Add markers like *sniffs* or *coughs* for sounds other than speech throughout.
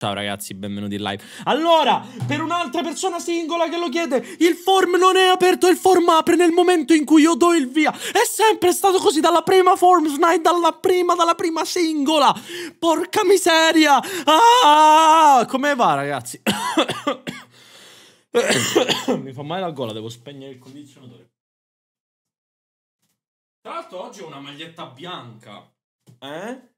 Ciao ragazzi, benvenuti in live. Allora, per un'altra persona singola che lo chiede, il form non è aperto, il form apre nel momento in cui io do il via. È sempre stato così dalla prima form snide, dalla prima, dalla prima singola. Porca miseria. Ah, come va ragazzi? *coughs* Mi fa male la gola, devo spegnere il condizionatore. Tra l'altro oggi ho una maglietta bianca. Eh?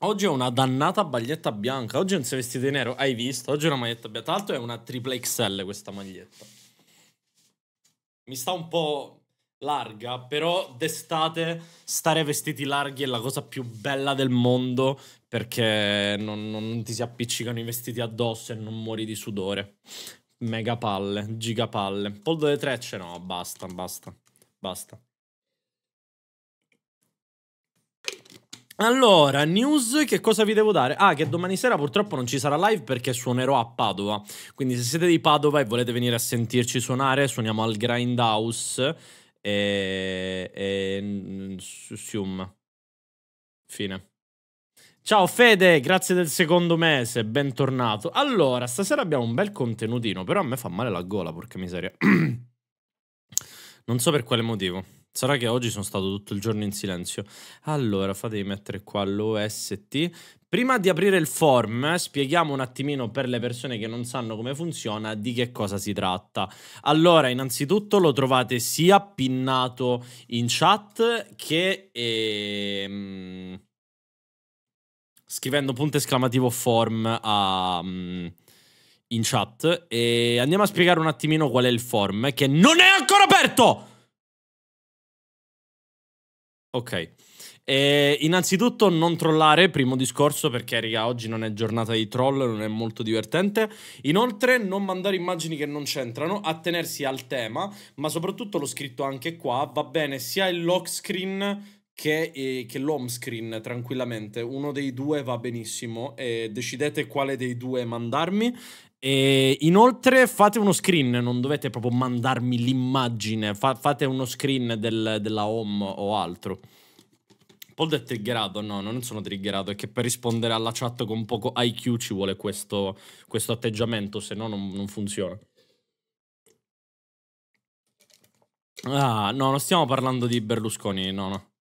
Oggi è una dannata maglietta bianca. Oggi non si è vestita di nero. Hai visto? Oggi è una maglietta bianca. Tra l'altro è una triple XL questa maglietta. Mi sta un po' larga, però d'estate stare vestiti larghi è la cosa più bella del mondo perché non, non ti si appiccicano i vestiti addosso e non muori di sudore. Mega palle, giga palle. Poldo delle trecce? No, basta, basta, basta. Allora, news, che cosa vi devo dare? Ah, che domani sera purtroppo non ci sarà live perché suonerò a Padova. Quindi se siete di Padova e volete venire a sentirci suonare, suoniamo al Grindhouse e... e... Mm, sium. Fine. Ciao Fede, grazie del secondo mese, bentornato. Allora, stasera abbiamo un bel contenutino, però a me fa male la gola, porca miseria. *clears throat* non so per quale motivo. Sarà che oggi sono stato tutto il giorno in silenzio. Allora, fatemi mettere qua l'OST. Prima di aprire il form, spieghiamo un attimino per le persone che non sanno come funziona di che cosa si tratta. Allora, innanzitutto lo trovate sia pinnato in chat che... Ehm, scrivendo punto esclamativo form a... Mm, in chat e andiamo a spiegare un attimino qual è il form che non è ancora aperto! Ok. Eh, innanzitutto non trollare, primo discorso, perché raga, oggi non è giornata di troll, non è molto divertente. Inoltre non mandare immagini che non c'entrano, attenersi al tema, ma soprattutto l'ho scritto anche qua, va bene sia il lock screen che, eh, che l'home screen tranquillamente, uno dei due va benissimo, eh, decidete quale dei due mandarmi e inoltre fate uno screen, non dovete proprio mandarmi l'immagine, fa fate uno screen del, della home o altro. Paul è triggerato, no, non sono triggerato, è che per rispondere alla chat con poco IQ ci vuole questo, questo atteggiamento, se no non, non funziona. Ah, no, non stiamo parlando di Berlusconi, no, no.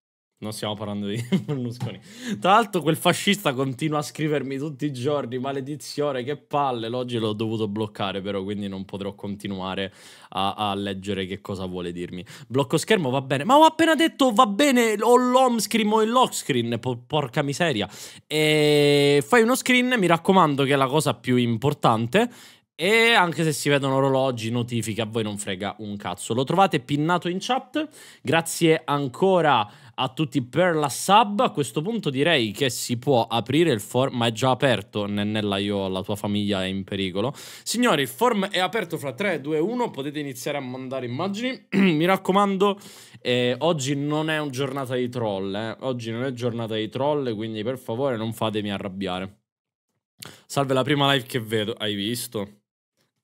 Non stiamo parlando di *laughs* Berlusconi. Tra l'altro, quel fascista continua a scrivermi tutti i giorni: maledizione, che palle. L'oggi l'ho dovuto bloccare, però, quindi non potrò continuare a, a, leggere che cosa vuole dirmi. Blocco schermo va bene. Ma ho appena detto va bene o l'home screen o il lock screen. porca miseria. E fai uno screen, mi raccomando, che è la cosa più importante. E anche se si vedono orologi, notifiche, a voi non frega un cazzo. Lo trovate pinnato in chat. Grazie ancora a tutti per la sub. A questo punto direi che si può aprire il form, ma è già aperto. Nennella, io, la tua famiglia è in pericolo. Signori, il form è aperto fra 3, 2, 1. Potete iniziare a mandare immagini. *clears throat* Mi raccomando, eh, oggi non è una giornata di troll. Eh. Oggi non è giornata di troll, quindi per favore non fatemi arrabbiare. Salve la prima live che vedo. Hai visto?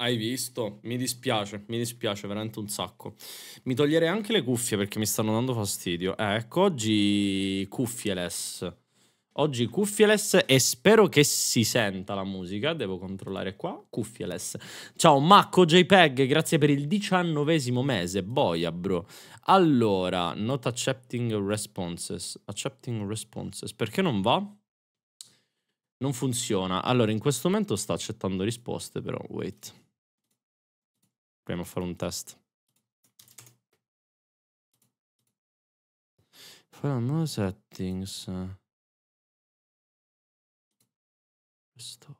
Hai visto? Mi dispiace, mi dispiace veramente un sacco. Mi toglierei anche le cuffie perché mi stanno dando fastidio. Eh, ecco, oggi cuffieless. Oggi cuffieless e spero che si senta la musica. Devo controllare qua. Cuffieless. Ciao Macco JPEG, grazie per il diciannovesimo mese. Boia, bro. Allora, not accepting responses. Accepting responses. Perché non va? Non funziona. Allora, in questo momento sta accettando risposte, però, wait. Proviamo a fare un test. Faremo settings. Restore.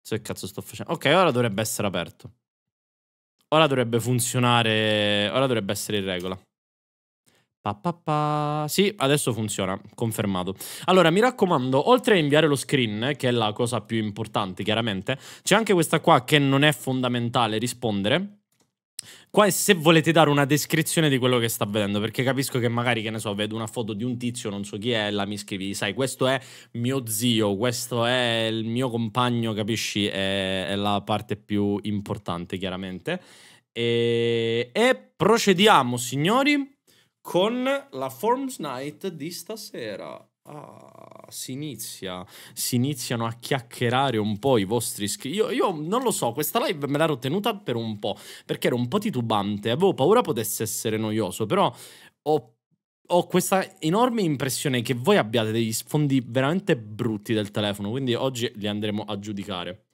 Se cazzo sto facendo. Ok, ora dovrebbe essere aperto. Ora dovrebbe funzionare. Ora dovrebbe essere in regola. Pa, pa, pa. Sì, adesso funziona, confermato. Allora, mi raccomando, oltre a inviare lo screen, che è la cosa più importante, chiaramente, c'è anche questa qua che non è fondamentale rispondere. Qua è se volete dare una descrizione di quello che sta vedendo, perché capisco che magari, che ne so, vedo una foto di un tizio, non so chi è, la mi scrivi, sai, questo è mio zio, questo è il mio compagno, capisci? È, è la parte più importante, chiaramente. e, e procediamo, signori con la Forms Night di stasera. Ah, si inizia, si iniziano a chiacchierare un po' i vostri iscritti. Io, io, non lo so, questa live me l'ero tenuta per un po', perché era un po' titubante, avevo paura potesse essere noioso, però ho, ho questa enorme impressione che voi abbiate degli sfondi veramente brutti del telefono, quindi oggi li andremo a giudicare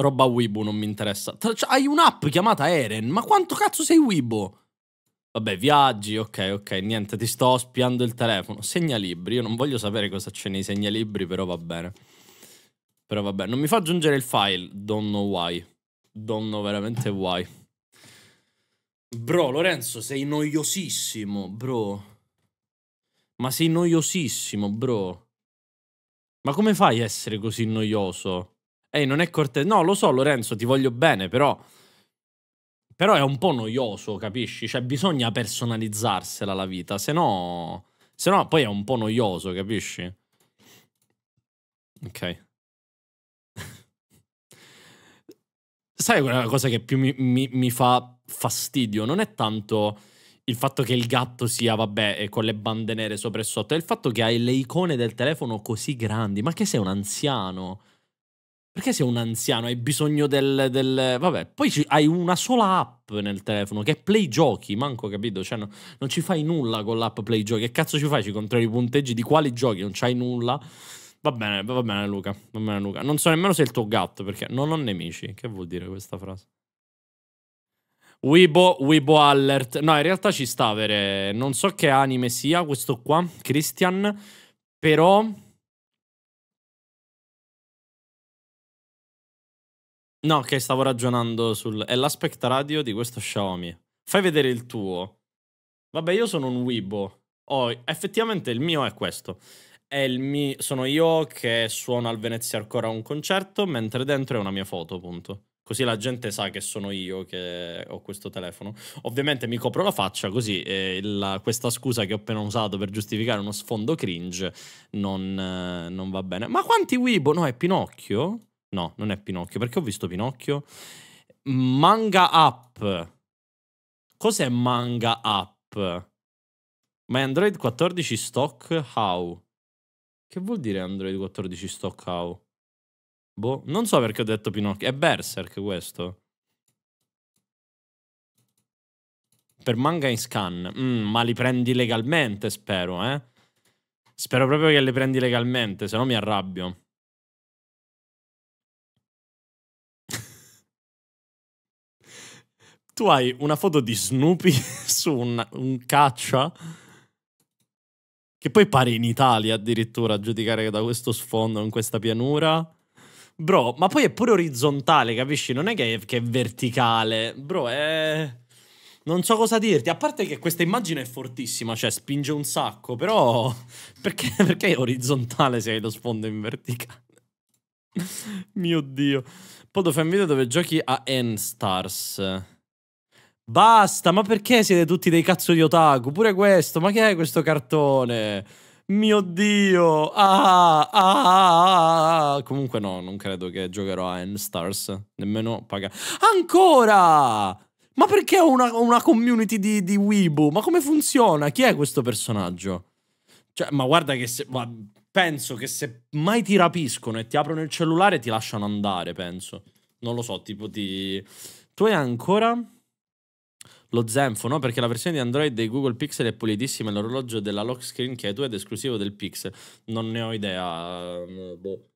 roba Weibo non mi interessa. Cioè, hai un'app chiamata Eren, ma quanto cazzo sei Weibo? Vabbè, viaggi, ok, ok, niente, ti sto spiando il telefono. Segnalibri, io non voglio sapere cosa c'è nei segnalibri, però va bene. Però va bene, non mi fa aggiungere il file, don't know why. Don't know veramente why. Bro, Lorenzo, sei noiosissimo, bro. Ma sei noiosissimo, bro. Ma come fai a essere così noioso? Ehi, non è cortese. No, lo so, Lorenzo, ti voglio bene, però. Però è un po' noioso, capisci? Cioè, bisogna personalizzarsela la vita, se no. Se no, poi è un po' noioso, capisci? Ok. *laughs* Sai quella cosa che più mi, mi, mi, fa fastidio? Non è tanto il fatto che il gatto sia, vabbè, eh, con le bande nere sopra e sotto, è il fatto che hai le icone del telefono così grandi. Ma che sei un anziano? Perché sei un anziano? Hai bisogno del... del... Vabbè, poi ci... hai una sola app nel telefono che è Play Giochi, manco capito, cioè no, non ci fai nulla con l'app Play Giochi. Che cazzo ci fai? Ci controlli i punteggi di quali giochi? Non c'hai nulla. Va bene, va bene Luca, va bene Luca. Non so nemmeno se è il tuo gatto, perché non ho nemici. Che vuol dire questa frase? Weibo, Weibo Alert. No, in realtà ci sta avere... Non so che anime sia questo qua, Christian, però... No, che stavo ragionando sul... È l'aspect radio di questo Xiaomi. Fai vedere il tuo. Vabbè, io sono un Weibo. Oh, effettivamente il mio è questo. È il mi... Sono io che suono al Venezia ancora un concerto, mentre dentro è una mia foto, appunto. Così la gente sa che sono io che ho questo telefono. Ovviamente mi copro la faccia, così eh, la, questa scusa che ho appena usato per giustificare uno sfondo cringe non, eh, non va bene. Ma quanti Weibo? No, è Pinocchio? No, non è Pinocchio, perché ho visto Pinocchio. Manga app. Cos'è Manga app? Ma è Android 14 stock how? Che vuol dire Android 14 stock how? Boh, non so perché ho detto Pinocchio. È Berserk questo. Per manga in scan. Mm, ma li prendi legalmente, spero, eh? Spero proprio che li prendi legalmente, se no mi arrabbio. tu hai una foto di Snoopy *laughs* su un, un caccia che poi pare in Italia addirittura a giudicare da questo sfondo in questa pianura. Bro, ma poi è pure orizzontale, capisci? Non è che è, che è verticale, bro, è... Non so cosa dirti, a parte che questa immagine è fortissima, cioè spinge un sacco, però *laughs* perché, perché è orizzontale se hai lo sfondo in verticale? *laughs* Mio Dio. Poi fai un video dove giochi a N-Stars. Basta, ma perché siete tutti dei cazzo di otaku? Pure questo, ma che è questo cartone? Mio Dio! Ah, ah, ah, ah. Comunque no, non credo che giocherò a N-Stars. Nemmeno paga. Ancora! Ma perché ho una, una, community di, di Weebu? Ma come funziona? Chi è questo personaggio? Cioè, ma guarda che se... Ma penso che se mai ti rapiscono e ti aprono il cellulare ti lasciano andare, penso. Non lo so, tipo ti... Tu hai ancora lo Zenfo, no? Perché la versione di Android dei Google Pixel è pulitissima. L'orologio della lock screen che è tu ed esclusivo del Pixel. Non ne ho idea. Mm, boh.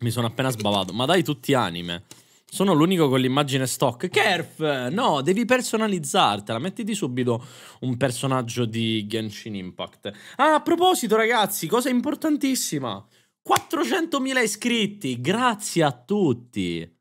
Mi sono appena sbavato. Ma dai, tutti anime. Sono l'unico con l'immagine stock. Kerf, no, devi personalizzartela. Mettiti subito un personaggio di Genshin Impact. Ah, a proposito, ragazzi, cosa importantissima. 400.000 iscritti. Grazie a tutti.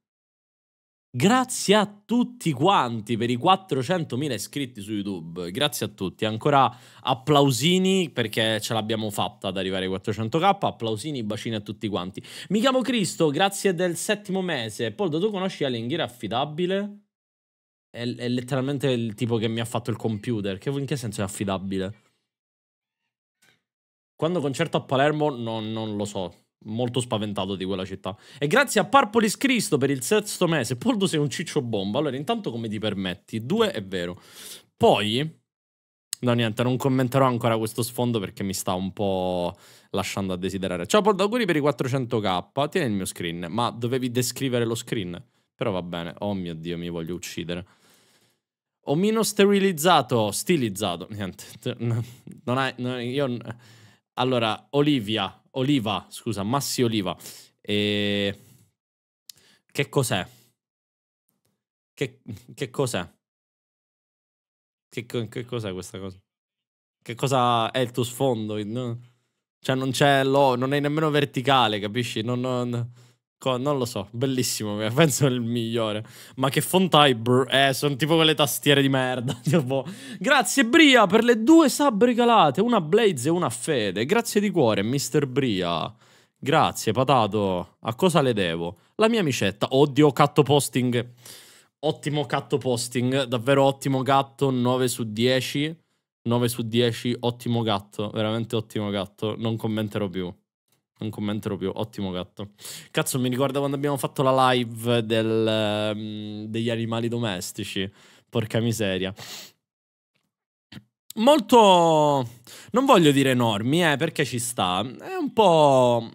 Grazie a tutti quanti per i 400.000 iscritti su YouTube. Grazie a tutti. Ancora applausini perché ce l'abbiamo fatta ad arrivare ai 400k. Applausini, bacini a tutti quanti. Mi chiamo Cristo, grazie del settimo mese. Poldo, tu conosci Alinghir affidabile? È, è, letteralmente il tipo che mi ha fatto il computer. Che, in che senso è affidabile? Quando concerto a Palermo, no, non lo so molto spaventato di quella città. E grazie a Parpolis Cristo per il sesto mese. Poldo sei un ciccio bomba. Allora, intanto come ti permetti? Due è vero. Poi... No, niente, non commenterò ancora questo sfondo perché mi sta un po' lasciando a desiderare. Ciao Poldo, auguri per i 400k. Tieni il mio screen. Ma dovevi descrivere lo screen. Però va bene. Oh mio Dio, mi voglio uccidere. Omino sterilizzato, stilizzato. Niente. *laughs* Non hai... Non, io... Allora, Olivia, Oliva, scusa, Massi Oliva. E... Che cos'è? Che, che cos'è? Che, che, cos'è questa cosa? Che cosa è il tuo sfondo? Cioè non c'è lo, non è nemmeno verticale, capisci? non... non... Con, non lo so, bellissimo, *laughs* penso il migliore. Ma che font hai, eh, sono tipo quelle tastiere di merda, *laughs* tipo. Grazie Bria per le due sub regalate, una Blaze e una Fede. Grazie di cuore, Mr. Bria. Grazie, patato. A cosa le devo? La mia micetta. Oddio, catto posting. Ottimo catto posting, davvero ottimo gatto, 9 su 10. 9 su 10, ottimo gatto, veramente ottimo gatto, non commenterò più un commento proprio ottimo gatto. Cazzo, mi ricorda quando abbiamo fatto la live del, um, degli animali domestici. Porca miseria. Molto... Non voglio dire enormi, eh, perché ci sta. È un po'...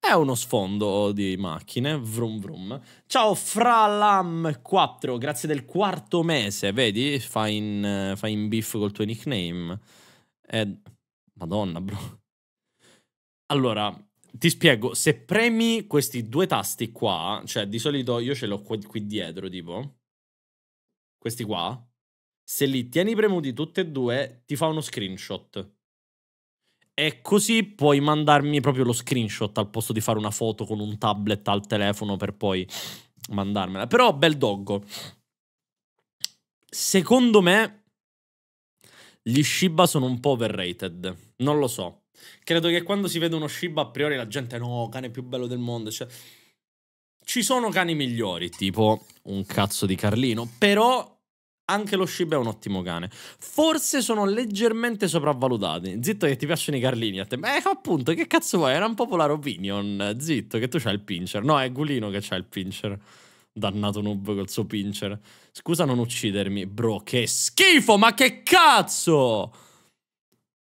È uno sfondo di macchine, vrum vrum. Ciao Fralam4, grazie del quarto mese, vedi? Fai in, fai in beef col tuo nickname. Ed... Madonna, bro. Allora, ti spiego, se premi questi due tasti qua, cioè di solito io ce l'ho qui, qui dietro, tipo, questi qua, se li tieni premuti tutti e due, ti fa uno screenshot. E così puoi mandarmi proprio lo screenshot al posto di fare una foto con un tablet al telefono per poi mandarmela. Però, bel doggo, secondo me gli Shiba sono un po' overrated. Non lo so. Credo che quando si vede uno Shiba a priori la gente no, cane più bello del mondo, cioè ci sono cani migliori, tipo un cazzo di Carlino, però anche lo Shiba è un ottimo cane. Forse sono leggermente sopravvalutati. Zitto che ti piacciono i Carlini a te. Beh, appunto, che cazzo vuoi? Era un popolare opinion. Zitto che tu c'hai il pincher. No, è Gulino che c'ha il pincher. Dannato noob col suo pincher. Scusa non uccidermi, bro, che schifo, ma che cazzo!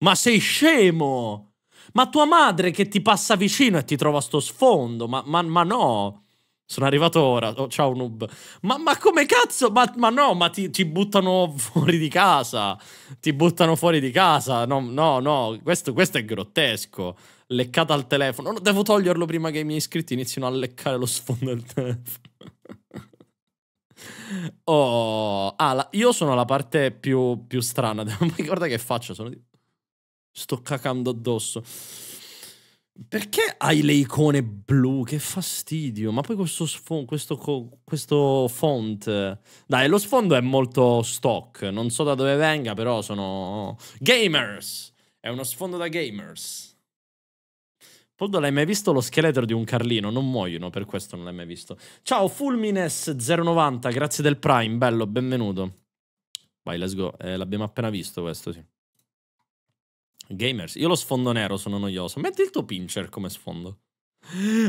Ma sei scemo! Ma tua madre che ti passa vicino e ti trova sto sfondo, ma, ma, ma no! Sono arrivato ora, oh, ciao noob. Ma, ma come cazzo? Ma, ma no, ma ti, ti, buttano fuori di casa. Ti buttano fuori di casa. No, no, no, questo, questo è grottesco. Leccata al telefono. No, devo toglierlo prima che i miei iscritti inizino a leccare lo sfondo del telefono. *laughs* oh, ah, la, io sono la parte più, più strana. *laughs* Guarda che faccio, sono di sto cacando addosso. Perché hai le icone blu? Che fastidio. Ma poi questo, sfo- questo, questo, font. Dai, lo sfondo è molto stock. Non so da dove venga, però sono. Gamers! È uno sfondo da gamers. Poldo, l'hai mai visto lo scheletro di un Carlino? Non muoiono, per questo non l'hai mai visto. Ciao, Fulmines090, grazie del Prime, bello, benvenuto. Vai, let's go. Eh, l'abbiamo appena visto questo, sì. Gamers, io lo sfondo nero sono noioso. Metti il tuo pincher come sfondo.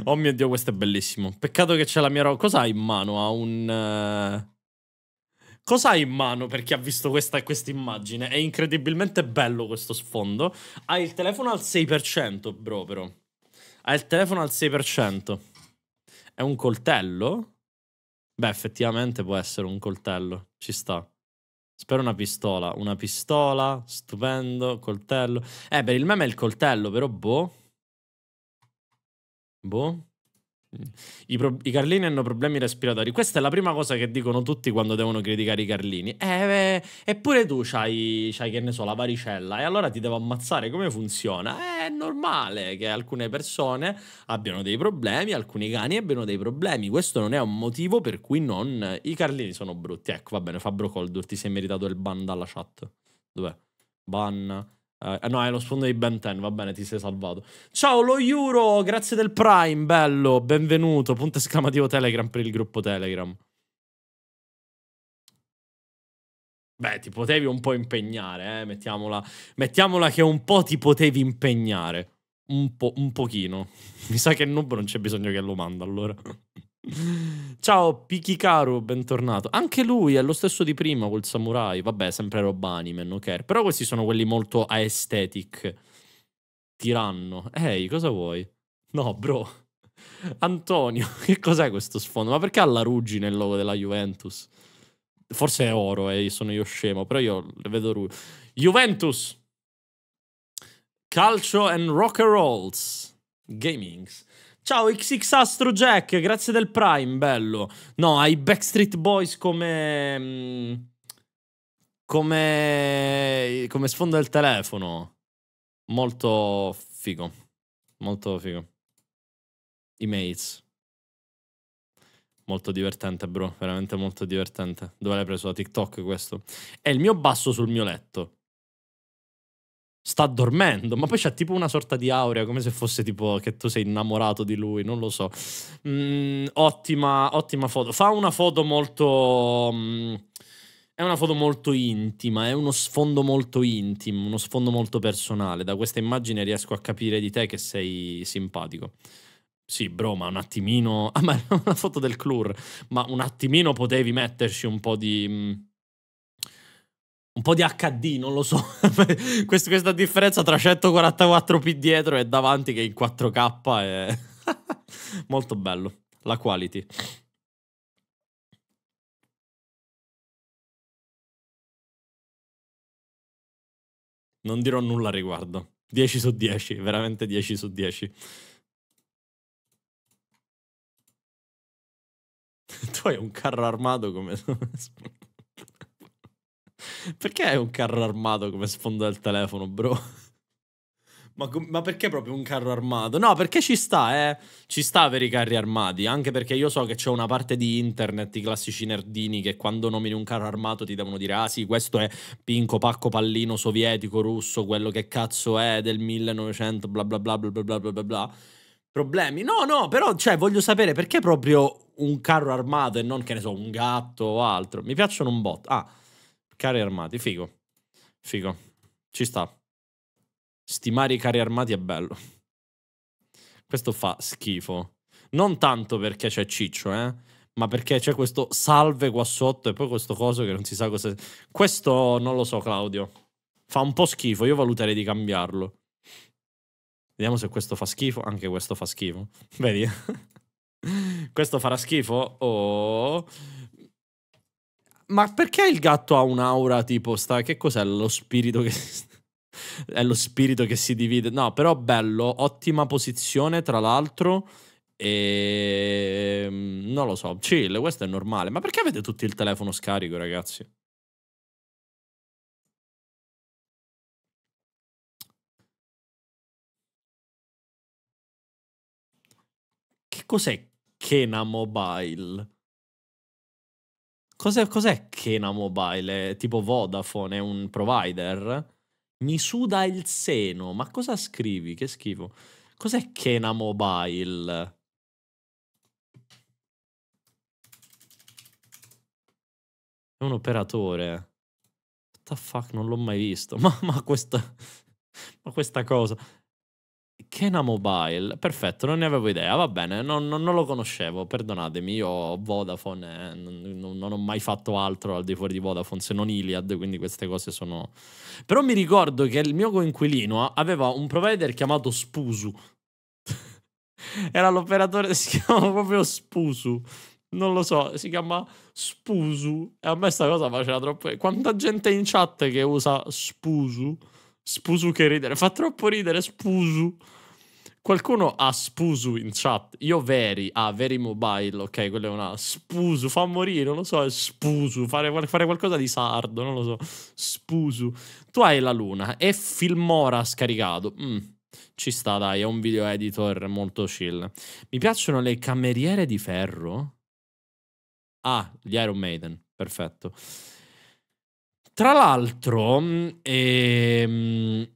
Oh mio dio, questo è bellissimo. Peccato che c'è la mia roba. Cosa hai in mano? Ha un... Eh, Cosa hai in mano per chi ha visto questa quest immagine? È incredibilmente bello questo sfondo. Hai il telefono al 6%, bro, però. Hai il telefono al 6%. È un coltello? Beh, effettivamente può essere un coltello. Ci sta. Spero una pistola. Una pistola, stupendo, coltello. Eh, per il meme è il coltello, però boh. Boh. I, pro- I, Carlini hanno problemi respiratori. Questa è la prima cosa che dicono tutti quando devono criticare i Carlini. Eh, eh eppure tu c'hai, c'hai, che ne so, la varicella e allora ti devo ammazzare. Come funziona? Eh, è normale che alcune persone abbiano dei problemi, alcuni cani abbiano dei problemi. Questo non è un motivo per cui non... I Carlini sono brutti. Ecco, va bene, Fabro Coldur, ti sei meritato il ban dalla chat. Dov'è? Ban... Uh, no, è lo sfondo di Ben 10, va bene, ti sei salvato. Ciao, lo Euro, grazie del Prime, bello, benvenuto. Punto esclamativo Telegram per il gruppo Telegram. Beh, ti potevi un po' impegnare, eh? mettiamola, mettiamola che un po' ti potevi impegnare. Un po', un pochino. *laughs* Mi sa che Noob non c'è bisogno che lo manda, allora. Ciao Pikikaru, bentornato. Anche lui è lo stesso di prima col samurai. Vabbè, sempre roba anime, no care. Però questi sono quelli molto aesthetic. Tiranno. Ehi, cosa vuoi? No, bro. Antonio, *laughs* che cos'è questo sfondo? Ma perché ha la ruggine il logo della Juventus? Forse è oro, eh, sono io scemo, però io le vedo ruggine. Juventus! Calcio and rock and rolls. Gamings. Ciao XX Astro Jack, grazie del Prime, bello. No, hai Backstreet Boys come... Mm, come... come sfondo del telefono. Molto figo. Molto figo. I mates. Molto divertente, bro. Veramente molto divertente. Dove l'hai preso? Da TikTok questo? È il mio basso sul mio letto sta dormendo, ma poi c'ha tipo una sorta di aurea, come se fosse tipo che tu sei innamorato di lui, non lo so. Mm, ottima, ottima foto. Fa una foto molto... Mm, è una foto molto intima, è uno sfondo molto intimo, uno sfondo molto personale. Da questa immagine riesco a capire di te che sei simpatico. Sì, bro, ma un attimino... Ah, *laughs* ma è una foto del Clur, ma un attimino potevi metterci un po' di... Mm, un po' di HD, non lo so. *laughs* questa, questa differenza tra 144p dietro e davanti che in 4K è *laughs* molto bello. La quality. Non dirò nulla a riguardo. 10 su 10, veramente 10 su 10. *laughs* tu hai un carro armato come perché hai un carro armato come sfondo del telefono, bro? Ma, ma, perché proprio un carro armato? No, perché ci sta, eh. Ci sta per i carri armati. Anche perché io so che c'è una parte di internet, i classici nerdini, che quando nomini un carro armato ti devono dire: Ah, sì, questo è Pinco Pacco Pallino sovietico, russo, quello che cazzo è del 1900, bla bla bla bla bla bla bla bla. Problemi? No, no, però, cioè, voglio sapere perché proprio un carro armato e non, che ne so, un gatto o altro. Mi piacciono un bot. Ah. Carri armati, figo. Figo. Ci sta. Stimare i carri armati è bello. Questo fa schifo. Non tanto perché c'è Ciccio, eh. Ma perché c'è questo salve qua sotto e poi questo coso che non si sa cosa... Questo non lo so, Claudio. Fa un po' schifo, io valuterei di cambiarlo. Vediamo se questo fa schifo. Anche questo fa schifo. *laughs* Vedi? questo farà schifo? Oh... Ma perché il gatto ha un'aura tipo sta... Che cos'è? Lo spirito che... *laughs* è lo spirito che si divide. No, però bello, ottima posizione tra l'altro. E... Ehm, non lo so, chill, questo è normale. Ma perché avete tutti il telefono scarico, ragazzi? Che cos'è Kena Mobile? Cos'è, cos'è Kena Mobile? tipo Vodafone, è un provider? Mi suda il seno, ma cosa scrivi? Che schifo. Cos'è Kena Mobile? È un operatore. What the fuck, non l'ho mai visto. *laughs* Ma, ma, questa, ma questa cosa. Kena Mobile, perfetto, non ne avevo idea, va bene, non, non, non lo conoscevo, perdonatemi, io ho Vodafone, eh, non, non, ho mai fatto altro al di fuori di Vodafone se non Iliad, quindi queste cose sono... Però mi ricordo che il mio coinquilino aveva un provider chiamato Spusu, *laughs* era l'operatore, si chiamava proprio Spusu, non lo so, si chiama Spusu, e a me sta cosa faceva troppo... Quanta gente in chat che usa Spusu? Spusu che ridere, fa troppo ridere Spusu. Qualcuno ha Spusu in chat. Io Veri, ah, Veri Mobile, ok, quello è una Spusu, fa morire, non lo so, è Spusu, fare, fare, qualcosa di sardo, non lo so. Spusu. Tu hai la luna e Filmora scaricato. Mm. Ci sta, dai, è un video editor molto chill. Mi piacciono le cameriere di ferro? Ah, gli Iron Maiden, perfetto. Tra l'altro, ehm,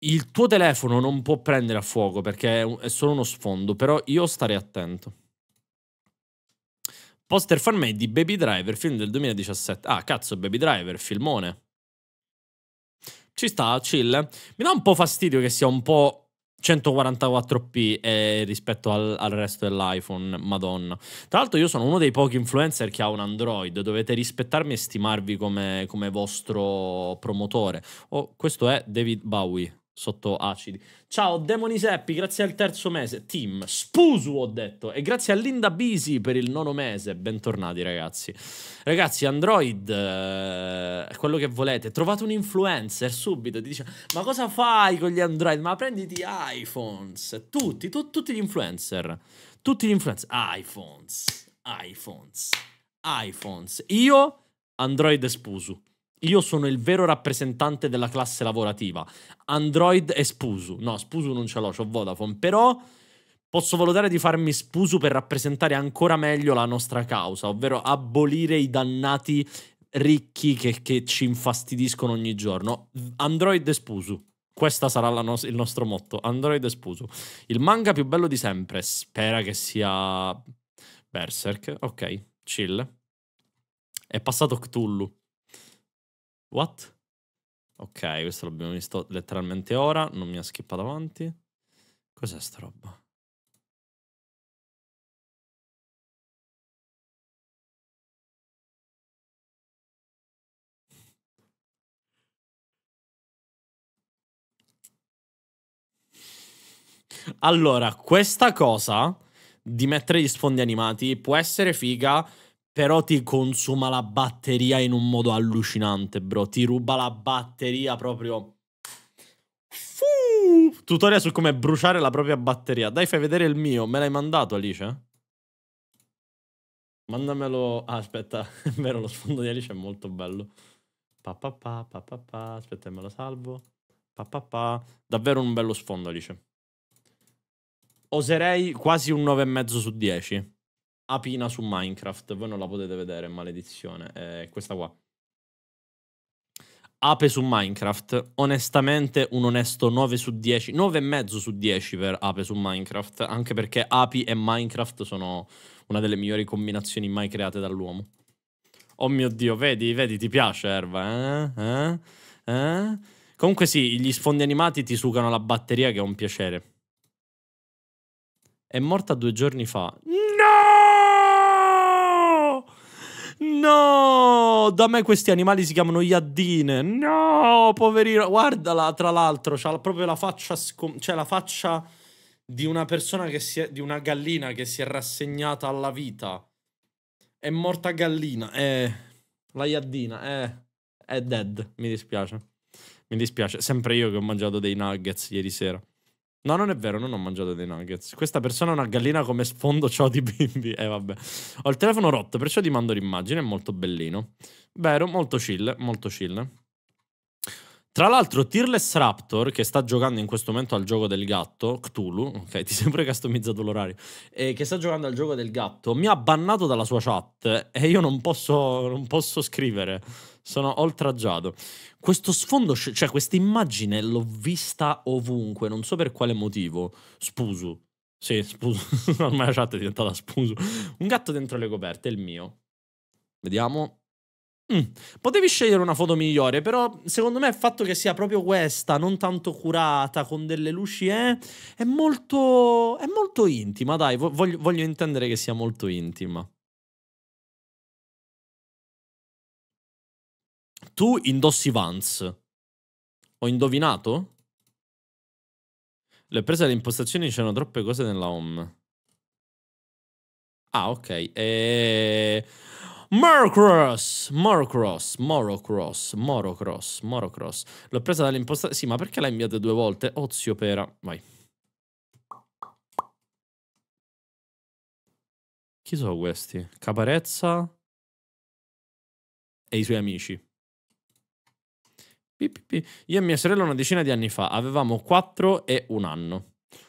il tuo telefono non può prendere a fuoco perché è solo uno sfondo, però io starei attento. Poster fan made di Baby Driver, film del 2017. Ah, cazzo, Baby Driver, filmone. Ci sta, chill. Mi dà un po' fastidio che sia un po' 144p eh, rispetto al, al, resto dell'iPhone, madonna. Tra l'altro io sono uno dei pochi influencer che ha un Android, dovete rispettarmi e stimarvi come, come vostro promotore. Oh, questo è David Bowie sotto acidi. Ciao Demoni Seppi, grazie al terzo mese. Team, spusu ho detto. E grazie a Linda Bisi per il nono mese. Bentornati ragazzi. Ragazzi, Android, eh, quello che volete. Trovate un influencer subito. Ti dice, ma cosa fai con gli Android? Ma prenditi iPhones. Tutti, tu, tutti gli influencer. Tutti gli influencer. iPhones, iPhones, iPhones. Io, Android spusu io sono il vero rappresentante della classe lavorativa. Android e Spusu. No, Spusu non ce l'ho, ho Vodafone. Però posso valutare di farmi Spusu per rappresentare ancora meglio la nostra causa, ovvero abolire i dannati ricchi che, che ci infastidiscono ogni giorno. Android e Spusu. Questo sarà no- il nostro motto. Android e Spusu. Il manga più bello di sempre. Spera che sia Berserk. Ok, chill. È passato Cthulhu. What? Ok, questo l'abbiamo visto letteralmente ora, non mi ha schippato avanti. Cos'è sta roba? Allora, questa cosa di mettere gli sfondi animati può essere figa però ti consuma la batteria in un modo allucinante, bro. Ti ruba la batteria proprio. Fuh! Tutorial su come bruciare la propria batteria. Dai, fai vedere il mio. Me l'hai mandato, Alice? Mandamelo. Ah, aspetta, *laughs* è vero, lo sfondo di Alice è molto bello. Pa, pa, pa, pa, pa, pa. Aspetta, me lo salvo. Pa, pa, pa. Davvero un bello sfondo, Alice. Oserei quasi un 9,5 su 10 apina su Minecraft. Voi non la potete vedere, maledizione. È eh, questa qua. Ape su Minecraft. Onestamente, un onesto 9 su 10, 9 e mezzo su 10 per Ape su Minecraft. Anche perché api e Minecraft sono una delle migliori combinazioni mai create dall'uomo. Oh mio dio, vedi, vedi, ti piace Erva, eh? Eh? Eh? Comunque sì, gli sfondi animati ti sucano la batteria che è un piacere. È morta due giorni fa. Mm! No, da me questi animali si chiamano Yaddine. No, poverino. Guardala, tra l'altro, c'ha proprio la faccia, scom- cioè la faccia di una persona che si è, di una gallina che si è rassegnata alla vita. È morta gallina, eh, la Yaddina, eh, è dead, mi dispiace. Mi dispiace, sempre io che ho mangiato dei nuggets ieri sera. No, non è vero, non ho mangiato dei nuggets. Questa persona ha una gallina come sfondo ciò di bimbi. Eh, vabbè. Ho il telefono rotto, perciò ti mando l'immagine, è molto bellino. Vero, molto chill, molto chill. Tra l'altro, Tearless Raptor, che sta giocando in questo momento al gioco del gatto, Cthulhu, ok, ti *laughs* sembra customizzato l'orario, e che sta giocando al gioco del gatto, mi ha bannato dalla sua chat e io non posso, non posso scrivere. Sono oltraggiato. Questo sfondo, cioè questa immagine l'ho vista ovunque, non so per quale motivo. Spusu. Sì, spusu. *laughs* Ormai la chat è diventata spusu. Un gatto dentro le coperte, è il mio. Vediamo. Mm. Potevi scegliere una foto migliore, però secondo me il fatto che sia proprio questa, non tanto curata, con delle luci, eh, è, molto, è molto intima, dai, voglio, voglio intendere che sia molto intima. tu indossi Vans. Ho indovinato? Le prese le impostazioni c'erano troppe cose nella home. Ah, ok. Eeeh... Morocross, Morocross, Morocross, Morocross, Morocross. L'ho presa dalle impostazioni. Sì, ma perché l'ha inviata due volte? Ozio pera. Vai. Chi sono questi? Caparezza e i suoi amici. Io e mia sorella una decina di anni fa avevamo 4 e un anno.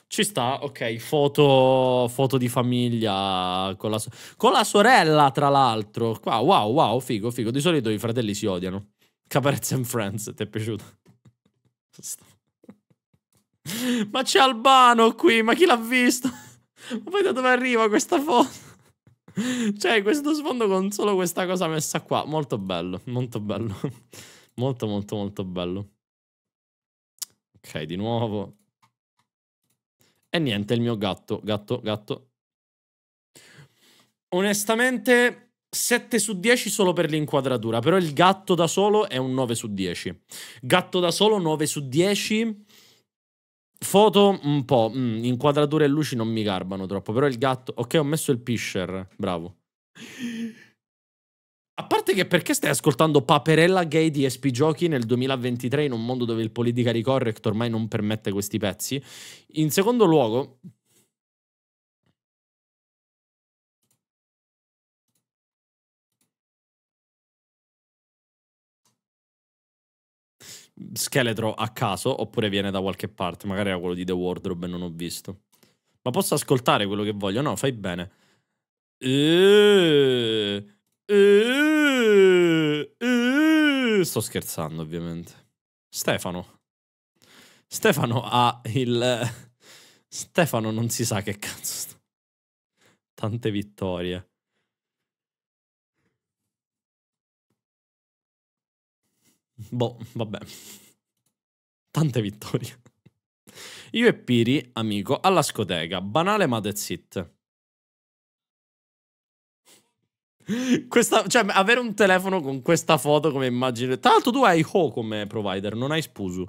Ci sta, ok, foto, foto di famiglia con la, so- con la sorella, tra l'altro. Qua, wow, wow, figo, figo. Di solito i fratelli si odiano. Caparezza and Friends, ti è piaciuto? *laughs* ma c'è Albano qui, ma chi l'ha visto? *laughs* ma poi da dove arriva questa foto? *laughs* cioè, questo sfondo con solo questa cosa messa qua. Molto bello, molto bello. Molto molto molto bello. Ok, di nuovo. E niente, il mio gatto, gatto, gatto. Onestamente 7 su 10 solo per l'inquadratura, però il gatto da solo è un 9 su 10. Gatto da solo 9 su 10. Foto un po', mm, inquadrature e luci non mi garbano troppo, però il gatto... Ok, ho messo il pisher, bravo. A parte che perché stai ascoltando Paperella gay di SP Giochi nel 2023 in un mondo dove il politically correct ormai non permette questi pezzi? In secondo luogo... Scheletro a caso oppure viene da qualche parte, magari era quello di The Wardrobe e non ho visto. Ma posso ascoltare quello che voglio? No, fai bene. Eeeh... Eh, eh. sto scherzando, ovviamente. Stefano. Stefano ha il... Stefano non si sa che cazzo sta. Tante vittorie. Boh, vabbè. Tante vittorie. Io e Piri, amico, alla scoteca. Banale ma that's it. Questa, cioè, avere un telefono con questa foto come immagine. Tra l'altro, tu hai Ho come provider, non hai Spusu.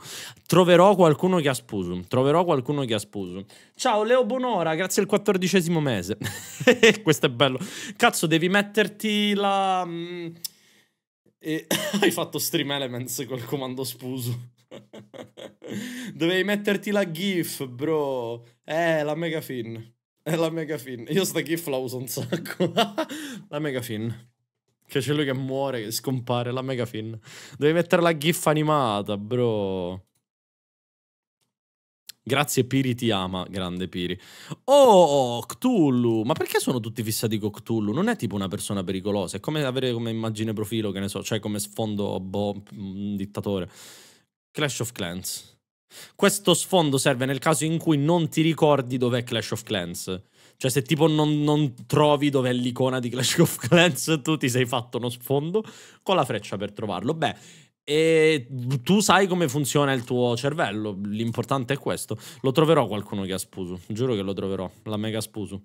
Troverò qualcuno che ha Spusu. Troverò qualcuno che ha Spusu. Ciao, Leo Bonora, grazie al quattordicesimo mese. *laughs* Questo è bello. Cazzo, devi metterti la. Mm, e... *coughs* hai fatto Stream Elements col comando Spusu. *laughs* Dovevi metterti la GIF, bro. Eh, la mega fin. È la Mega Megafin. Io sta gif la uso un sacco. *laughs* la Mega Megafin. Che c'è lui che muore, che scompare, la Mega Megafin. Devi mettere la gif animata, bro. Grazie Piri ti ama, grande Piri. Oh, Cthulhu! Ma perché sono tutti fissati con Cthulhu? Non è tipo una persona pericolosa, è come avere come immagine profilo, che ne so, cioè come sfondo boh, un dittatore. Clash of Clans. Questo sfondo serve nel caso in cui non ti ricordi dov'è Clash of Clans. Cioè, se tipo non, non trovi dov'è l'icona di Clash of Clans, tu ti sei fatto uno sfondo con la freccia per trovarlo. Beh, e tu sai come funziona il tuo cervello. L'importante è questo. Lo troverò qualcuno che ha spuso. Giuro che lo troverò. La mega spuso.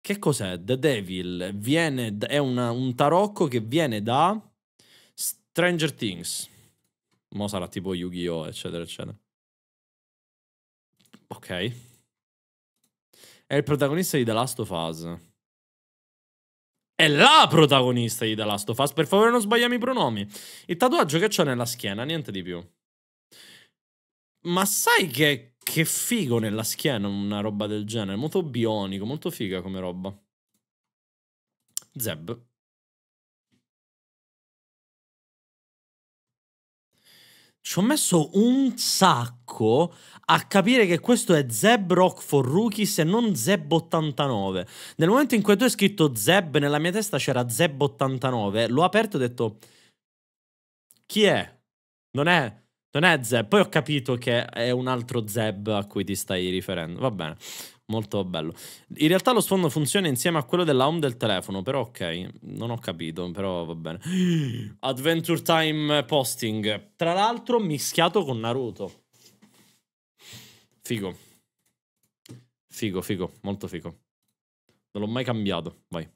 Che cos'è? The Devil viene, è una, un tarocco che viene da Stranger Things. Mo sarà tipo Yu-Gi-Oh! eccetera eccetera. Ok. È il protagonista di The Last of Us. È la protagonista di The Last of Us. Per favore, non sbagliamo i pronomi. Il tatuaggio che c'ho nella schiena, niente di più. Ma sai che, che figo nella schiena una roba del genere? Molto bionico, molto figa come roba. Zeb. Ci ho messo un sacco a capire che questo è Zeb Rock for Rookies e non Zeb 89. Nel momento in cui tu hai scritto Zeb, nella mia testa c'era Zeb 89, l'ho aperto e ho detto... Chi è? Non è... Non è Zeb. Poi ho capito che è un altro Zeb a cui ti stai riferendo. Va bene molto bello. In realtà lo sfondo funziona insieme a quello della home del telefono, però ok, non ho capito, però va bene. *gasps* Adventure Time Posting, tra l'altro mischiato con Naruto. Figo. Figo, figo, molto figo. Non l'ho mai cambiato, vai.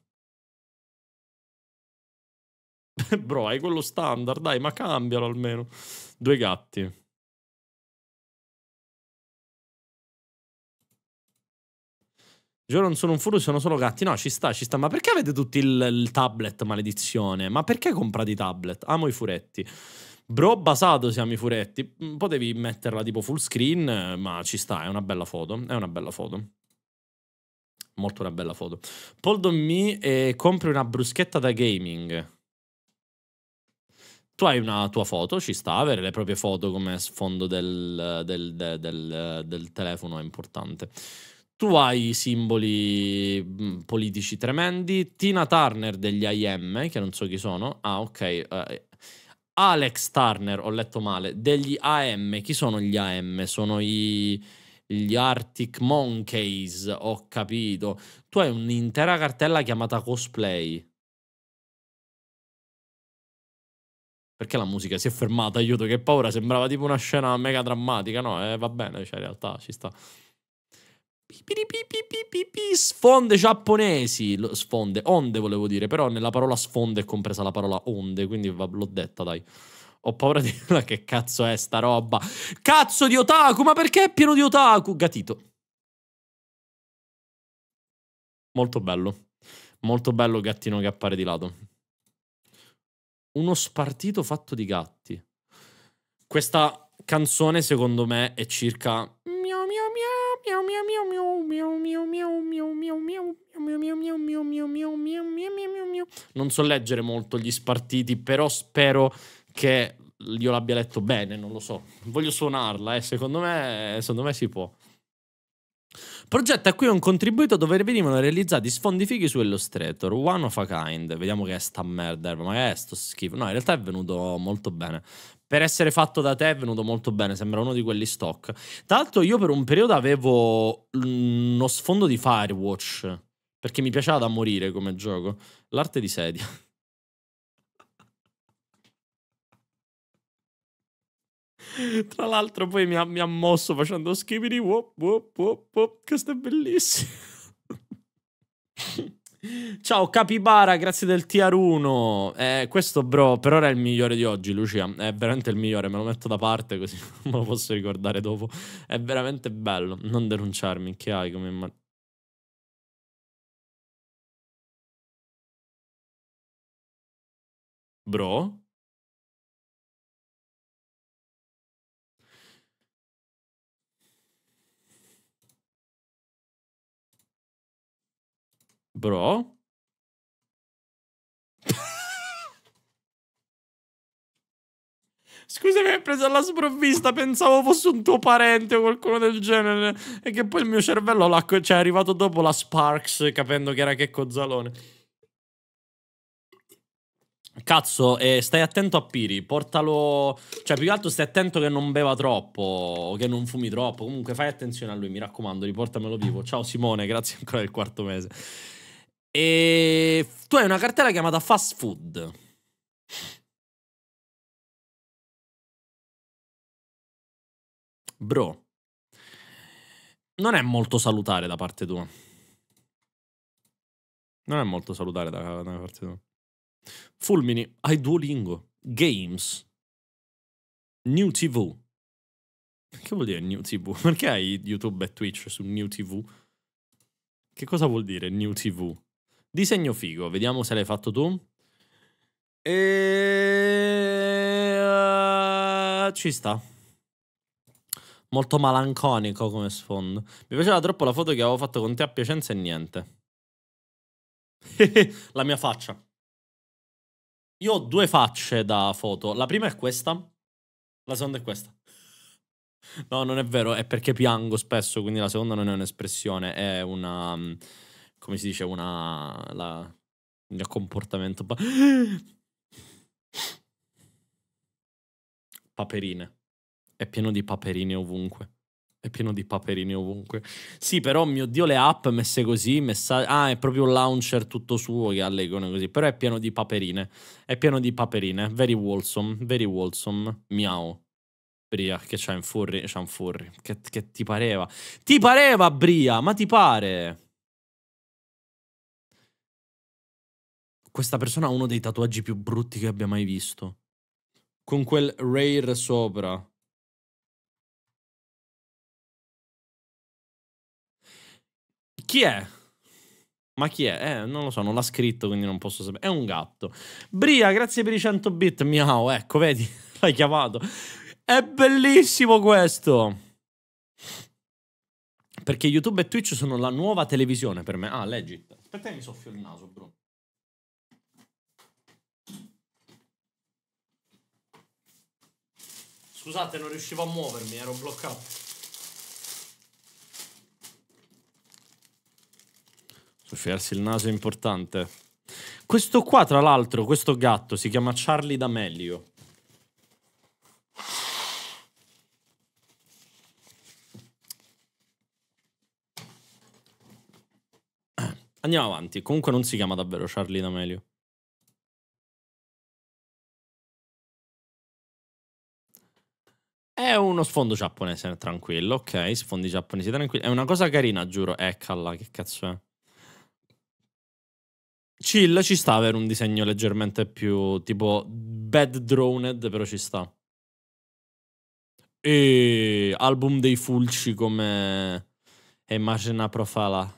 *laughs* Bro, hai quello standard, dai, ma cambialo almeno. Due gatti. Giuro, non sono un furus, sono solo gatti. No, ci sta, ci sta. Ma perché avete tutti il, il tablet, maledizione? Ma perché comprate i tablet? Amo i furetti. Bro, basato siamo i furetti. Mm, potevi metterla tipo full screen, ma ci sta, è una bella foto. È una bella foto. Molto una bella foto. Poldo mi e eh, compri una bruschetta da gaming. Tu hai una tua foto, ci sta, avere le proprie foto come sfondo del, del, del, del telefono è importante tu hai simboli mm, politici tremendi. Tina Turner degli IM, che non so chi sono. Ah, ok. Uh, Alex Turner, ho letto male, degli AM. Chi sono gli AM? Sono i, gli Arctic Monkeys, ho capito. Tu hai un'intera cartella chiamata cosplay. Perché la musica si è fermata? Aiuto, che paura, sembrava tipo una scena mega drammatica. No, eh, va bene, cioè in realtà ci sta sfonde giapponesi, sfonde, onde volevo dire, però nella parola sfonde è compresa la parola onde, quindi l'ho detta, dai. Ho paura di dirla *laughs* che cazzo è sta roba. Cazzo di otaku, ma perché è pieno di otaku? Gatito. Molto bello. Molto bello gattino che appare di lato. Uno spartito fatto di gatti. Questa canzone, secondo me, è circa... Mio, mio, mio non so leggere molto gli spartiti, però spero che io l'abbia letto bene, non lo so. Voglio suonarla, eh. secondo, me, secondo me si può. Progetto a cui ho contribuito dove venivano realizzati sfondi fighi su Illustrator, one of a kind. Vediamo che è sta merda, ma è sto schifo. No, in realtà è venuto molto bene per essere fatto da te è venuto molto bene, sembra uno di quelli stock. Tra l'altro io per un periodo avevo uno sfondo di Firewatch, perché mi piaceva da morire come gioco. L'arte di sedia. *laughs* Tra l'altro poi mi ha, mi ha mosso facendo skibidi wop wop wop wop, questo è bellissimo. *laughs* Ciao Capibara, grazie del tier 1. Eh, questo bro per ora è il migliore di oggi, Lucia. È veramente il migliore, me lo metto da parte così *laughs* me lo posso ricordare dopo. È veramente bello. Non denunciarmi, che hai come... Bro? Bra. Scusa, mi hai preso alla sprovvista. Pensavo fosse un tuo parente o qualcuno del genere. E che poi il mio cervello l'ha. Cioè, è arrivato dopo la Sparks, capendo che era che cozzalone. Cazzo, eh, stai attento a Piri. Portalo. Cioè, più che altro stai attento che non beva troppo. Che non fumi troppo. Comunque, fai attenzione a lui, mi raccomando. Riportamelo vivo. Ciao, Simone. Grazie ancora del quarto mese. E tu hai una cartella chiamata fast food. Bro, non è molto salutare da parte tua. Non è molto salutare da, da parte tua. Fulmini, hai Duolingo, Games, New TV. Che vuol dire New TV? Perché hai YouTube e Twitch su New TV? Che cosa vuol dire New TV? Disegno figo, vediamo se l'hai fatto tu. E... Uh, ci sta. Molto malanconico come sfondo. Mi piaceva troppo la foto che avevo fatto con te a Piacenza e niente. *laughs* la mia faccia. Io ho due facce da foto. La prima è questa. La seconda è questa. No, non è vero, è perché piango spesso, quindi la seconda non è un'espressione, è una mm, come si dice, una... La, il comportamento... Ba- paperine. È pieno di paperine ovunque. È pieno di paperine ovunque. Sì, però, mio Dio, le app messe così, messa... Ah, è proprio un launcher tutto suo che ha l'icona così. Però è pieno di paperine. È pieno di paperine. Very wholesome, very wholesome. Miau. Bria, che c'ha un furri, c'ha un furri. Che, che ti pareva? Ti pareva, Bria, ma ti pare? questa persona ha uno dei tatuaggi più brutti che abbia mai visto. Con quel rare sopra. Chi è? Ma chi è? Eh, non lo so, non l'ha scritto, quindi non posso sapere. È un gatto. Bria, grazie per i 100 bit. Miau, ecco, vedi? *laughs* L'hai chiamato. È bellissimo questo! Perché YouTube e Twitch sono la nuova televisione per me. Ah, legit. Aspetta che mi soffio il naso, Bruno. Scusate, non riuscivo a muovermi, ero bloccato. Soffiarsi il naso è importante. Questo qua, tra l'altro, questo gatto si chiama Charlie D'Amelio. Andiamo avanti. Comunque non si chiama davvero Charlie D'Amelio. È uno sfondo giapponese, tranquillo, ok, sfondi giapponesi tranquilli. È una cosa carina, giuro. Eccala, eh, che cazzo è. Chill ci sta avere un disegno leggermente più tipo bad droned, però ci sta. E album dei fulci come Imagina Profala,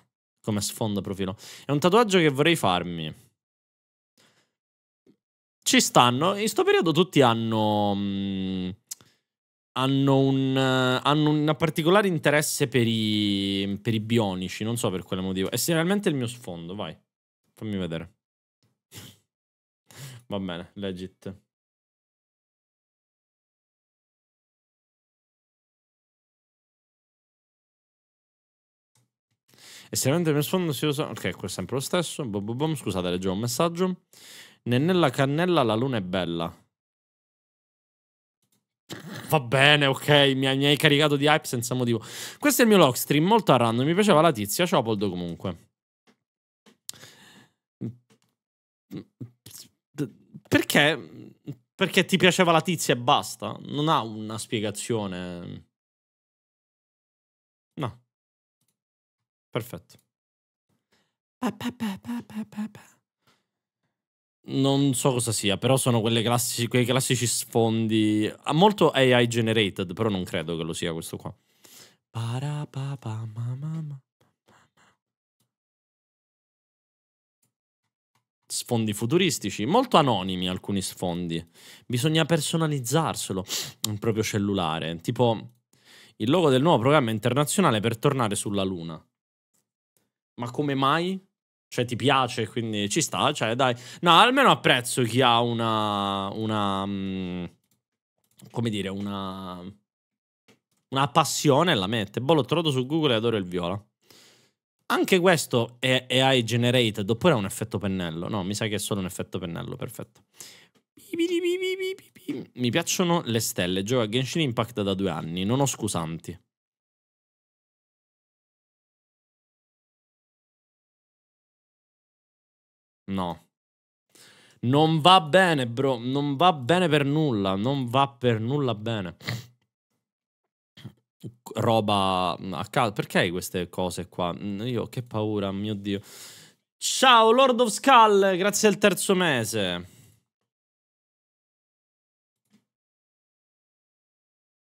come sfondo profilo. È un tatuaggio che vorrei farmi. Ci stanno, in sto periodo tutti hanno... Mh, mm, hanno un, eh, hanno un particolare interesse per i, per i bionici, non so per quale motivo. È serialmente il mio sfondo, vai, fammi vedere. *laughs* Va bene, legit. E se veramente mi sfondo si usa... Ok, questo è sempre lo stesso. Bum, bum, bum. Scusate, leggevo un messaggio. Nella cannella la luna è bella. Va bene, ok, mi, mi, hai caricato di hype senza motivo. Questo è il mio log stream, molto a random, mi piaceva la tizia, ciao Poldo comunque. Perché? Perché ti piaceva la tizia e basta? Non ha una spiegazione. No. Perfetto. Pa, pa, pa, non so cosa sia, però sono classici, quei classici sfondi. Ha ah, molto AI generated, però non credo che lo sia questo qua. Sfondi futuristici, molto anonimi alcuni sfondi. Bisogna personalizzarselo, *sniffs* un proprio cellulare. Tipo il logo del nuovo programma internazionale per tornare sulla Luna. Ma come mai? cioè ti piace, quindi ci sta, cioè dai. No, almeno apprezzo chi ha una... una mm, come dire, una... una passione e la mette. Boh, l'ho trovato su Google e adoro il viola. Anche questo è AI generated, oppure è un effetto pennello? No, mi sa che è solo un effetto pennello, perfetto. Mi piacciono le stelle, gioco a Genshin Impact da due anni, non ho scusanti. No. Non va bene, bro. Non va bene per nulla. Non va per nulla bene. Roba a caso. Perché queste cose qua? Mm, io che paura, mio Dio. Ciao, Lord of Skull. Grazie al terzo mese.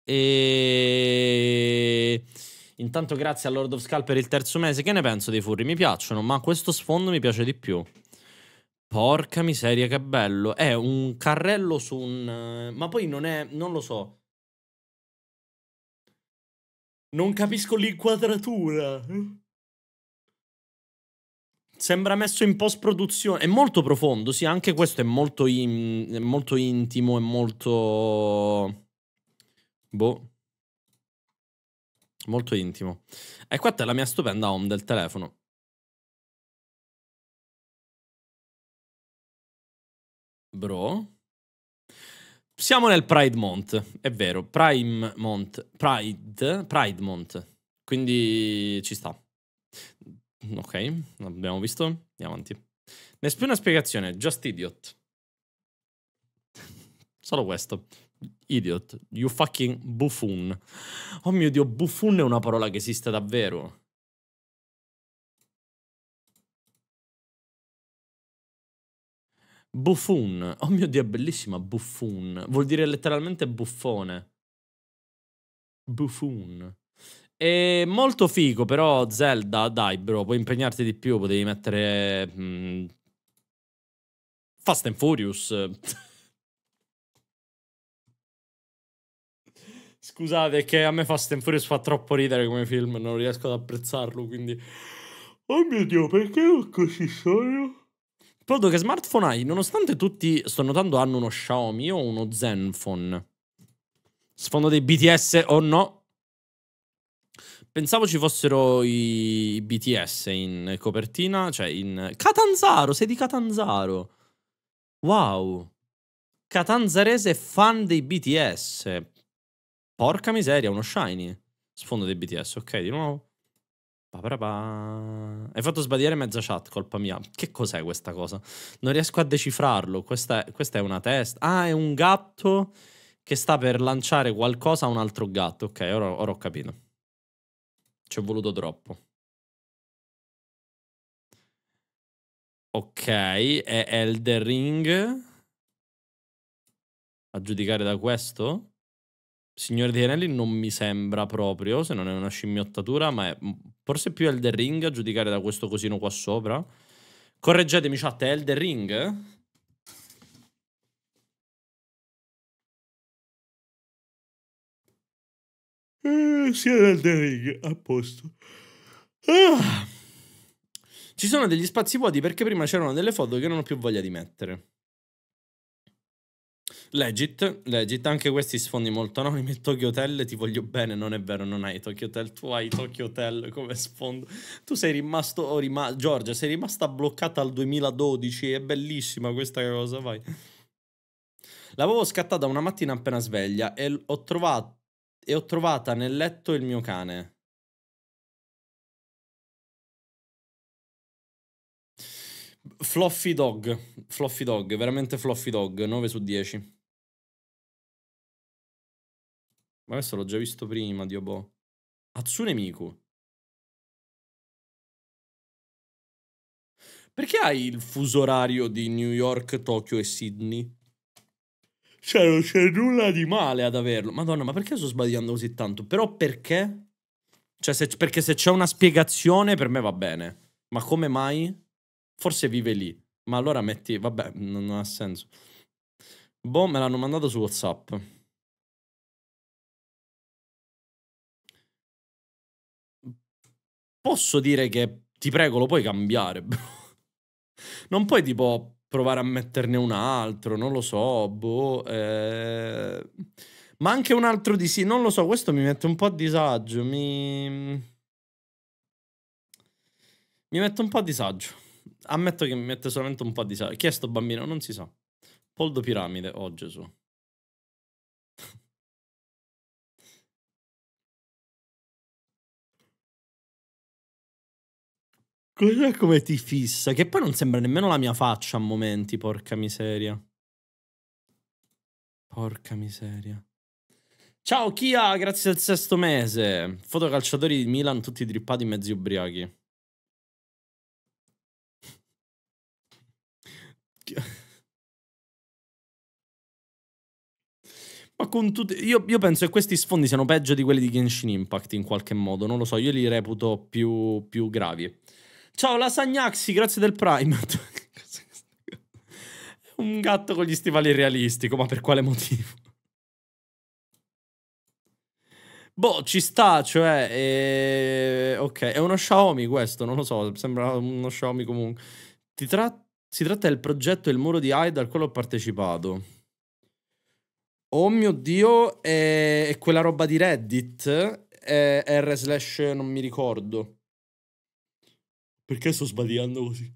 E... Intanto grazie a Lord of Skull per il terzo mese. Che ne penso dei furri? Mi piacciono, ma questo sfondo mi piace di più. Porca miseria, che bello. È un carrello su un... Ma poi non è... non lo so. Non capisco l'inquadratura. Sembra messo in post-produzione. È molto profondo, sì, anche questo è molto, in... è molto intimo, è molto... Boh. Molto intimo. E questa è la mia stupenda home del telefono. bro. Siamo nel Pride Month, è vero, Prime Month, Pride, Pride Month, quindi ci sta. Ok, l'abbiamo visto, andiamo avanti. Nessuna spiegazione, just idiot. Solo questo. Idiot, you fucking buffoon. Oh mio Dio, buffoon è una parola che esiste davvero. Buffoon. Oh mio Dio, è bellissima Buffoon. Vuol dire letteralmente buffone. Buffoon. È molto figo, però Zelda, dai bro, puoi impegnarti di più, potevi mettere... Mh, mm, Fast and Furious. Scusate è che a me Fast and Furious fa troppo ridere come film, non riesco ad apprezzarlo, quindi... Oh mio Dio, perché ho così sono? Esplodo che smartphone hai? Nonostante tutti, sto notando, hanno uno Xiaomi o uno Zenfone. Sfondo dei BTS o oh no? Pensavo ci fossero i BTS in copertina, cioè in... Catanzaro, sei di Catanzaro. Wow. Catanzarese fan dei BTS. Porca miseria, uno shiny. Sfondo dei BTS, ok, di nuovo. Ba-ba-ba. Hai fatto sbadigliare mezza chat, colpa mia. Che cos'è questa cosa? Non riesco a decifrarlo. Questa è, questa è, una testa. Ah, è un gatto che sta per lanciare qualcosa a un altro gatto. Ok, ora, ora ho capito. Ci ho voluto troppo. Ok, è Elder Ring. A giudicare da questo? Signore degli Anelli non mi sembra proprio, se non è una scimmiottatura, ma è forse più Elder Ring a giudicare da questo cosino qua sopra. Correggetemi chat, è Elder Ring? Eh, sì, è Elder Ring, a posto. Ah. Ci sono degli spazi vuoti perché prima c'erano delle foto che non ho più voglia di mettere. Legit, legit, anche questi sfondi molto anonimi. Tokyo Hotel, ti voglio bene, non è vero, non hai Tokyo Hotel, tu hai Tokyo Hotel come sfondo. Tu sei rimasto, oh, rima- Giorgia, sei rimasta bloccata al 2012, è bellissima questa cosa, vai. L'avevo scattata una mattina appena sveglia e ho, trovato, e ho trovata nel letto il mio cane. Fluffy dog, fluffy dog, veramente fluffy dog, 9 su 10. Ma questo l'ho già visto prima, Dio boh. Hatsune Miku. Perché hai il fuso orario di New York, Tokyo e Sydney? Cioè, non c'è nulla di male ad averlo. Madonna, ma perché sto sbagliando così tanto? Però perché? Cioè, se, perché se c'è una spiegazione per me va bene. Ma come mai? Forse vive lì. Ma allora metti... Vabbè, non, non ha senso. Boh, me l'hanno mandato su WhatsApp. posso dire che ti prego lo puoi cambiare. non puoi tipo provare a metterne un altro, non lo so, boh. Eh... Ma anche un altro di sì, non lo so, questo mi mette un po' a disagio, mi... Mi mette un po' a disagio. Ammetto che mi mette solamente un po' a disagio. Chi è sto bambino? Non si sa. Poldo Piramide, oh Gesù. Cos'è come ti fissa? Che poi non sembra nemmeno la mia faccia a momenti, porca miseria. Porca miseria. Ciao Kia, grazie al sesto mese. Fotocalciatori di Milan tutti drippati mezzi ubriachi. *laughs* Ma con tutti. Io, io, penso che questi sfondi siano peggio di quelli di Genshin Impact in qualche modo. Non lo so, io li reputo più, più gravi. Ciao Lasagnaxi, grazie del Prime. *laughs* Un gatto con gli stivali realistico, ma per quale motivo? Boh, ci sta, cioè... Eh, ok, è uno Xiaomi questo, non lo so, sembra uno Xiaomi comunque. Tra si tratta del progetto Il Muro di Hyde al quale ho partecipato. Oh mio Dio, è, è quella roba di Reddit? R slash non mi ricordo. Perché sto sbadigliando così?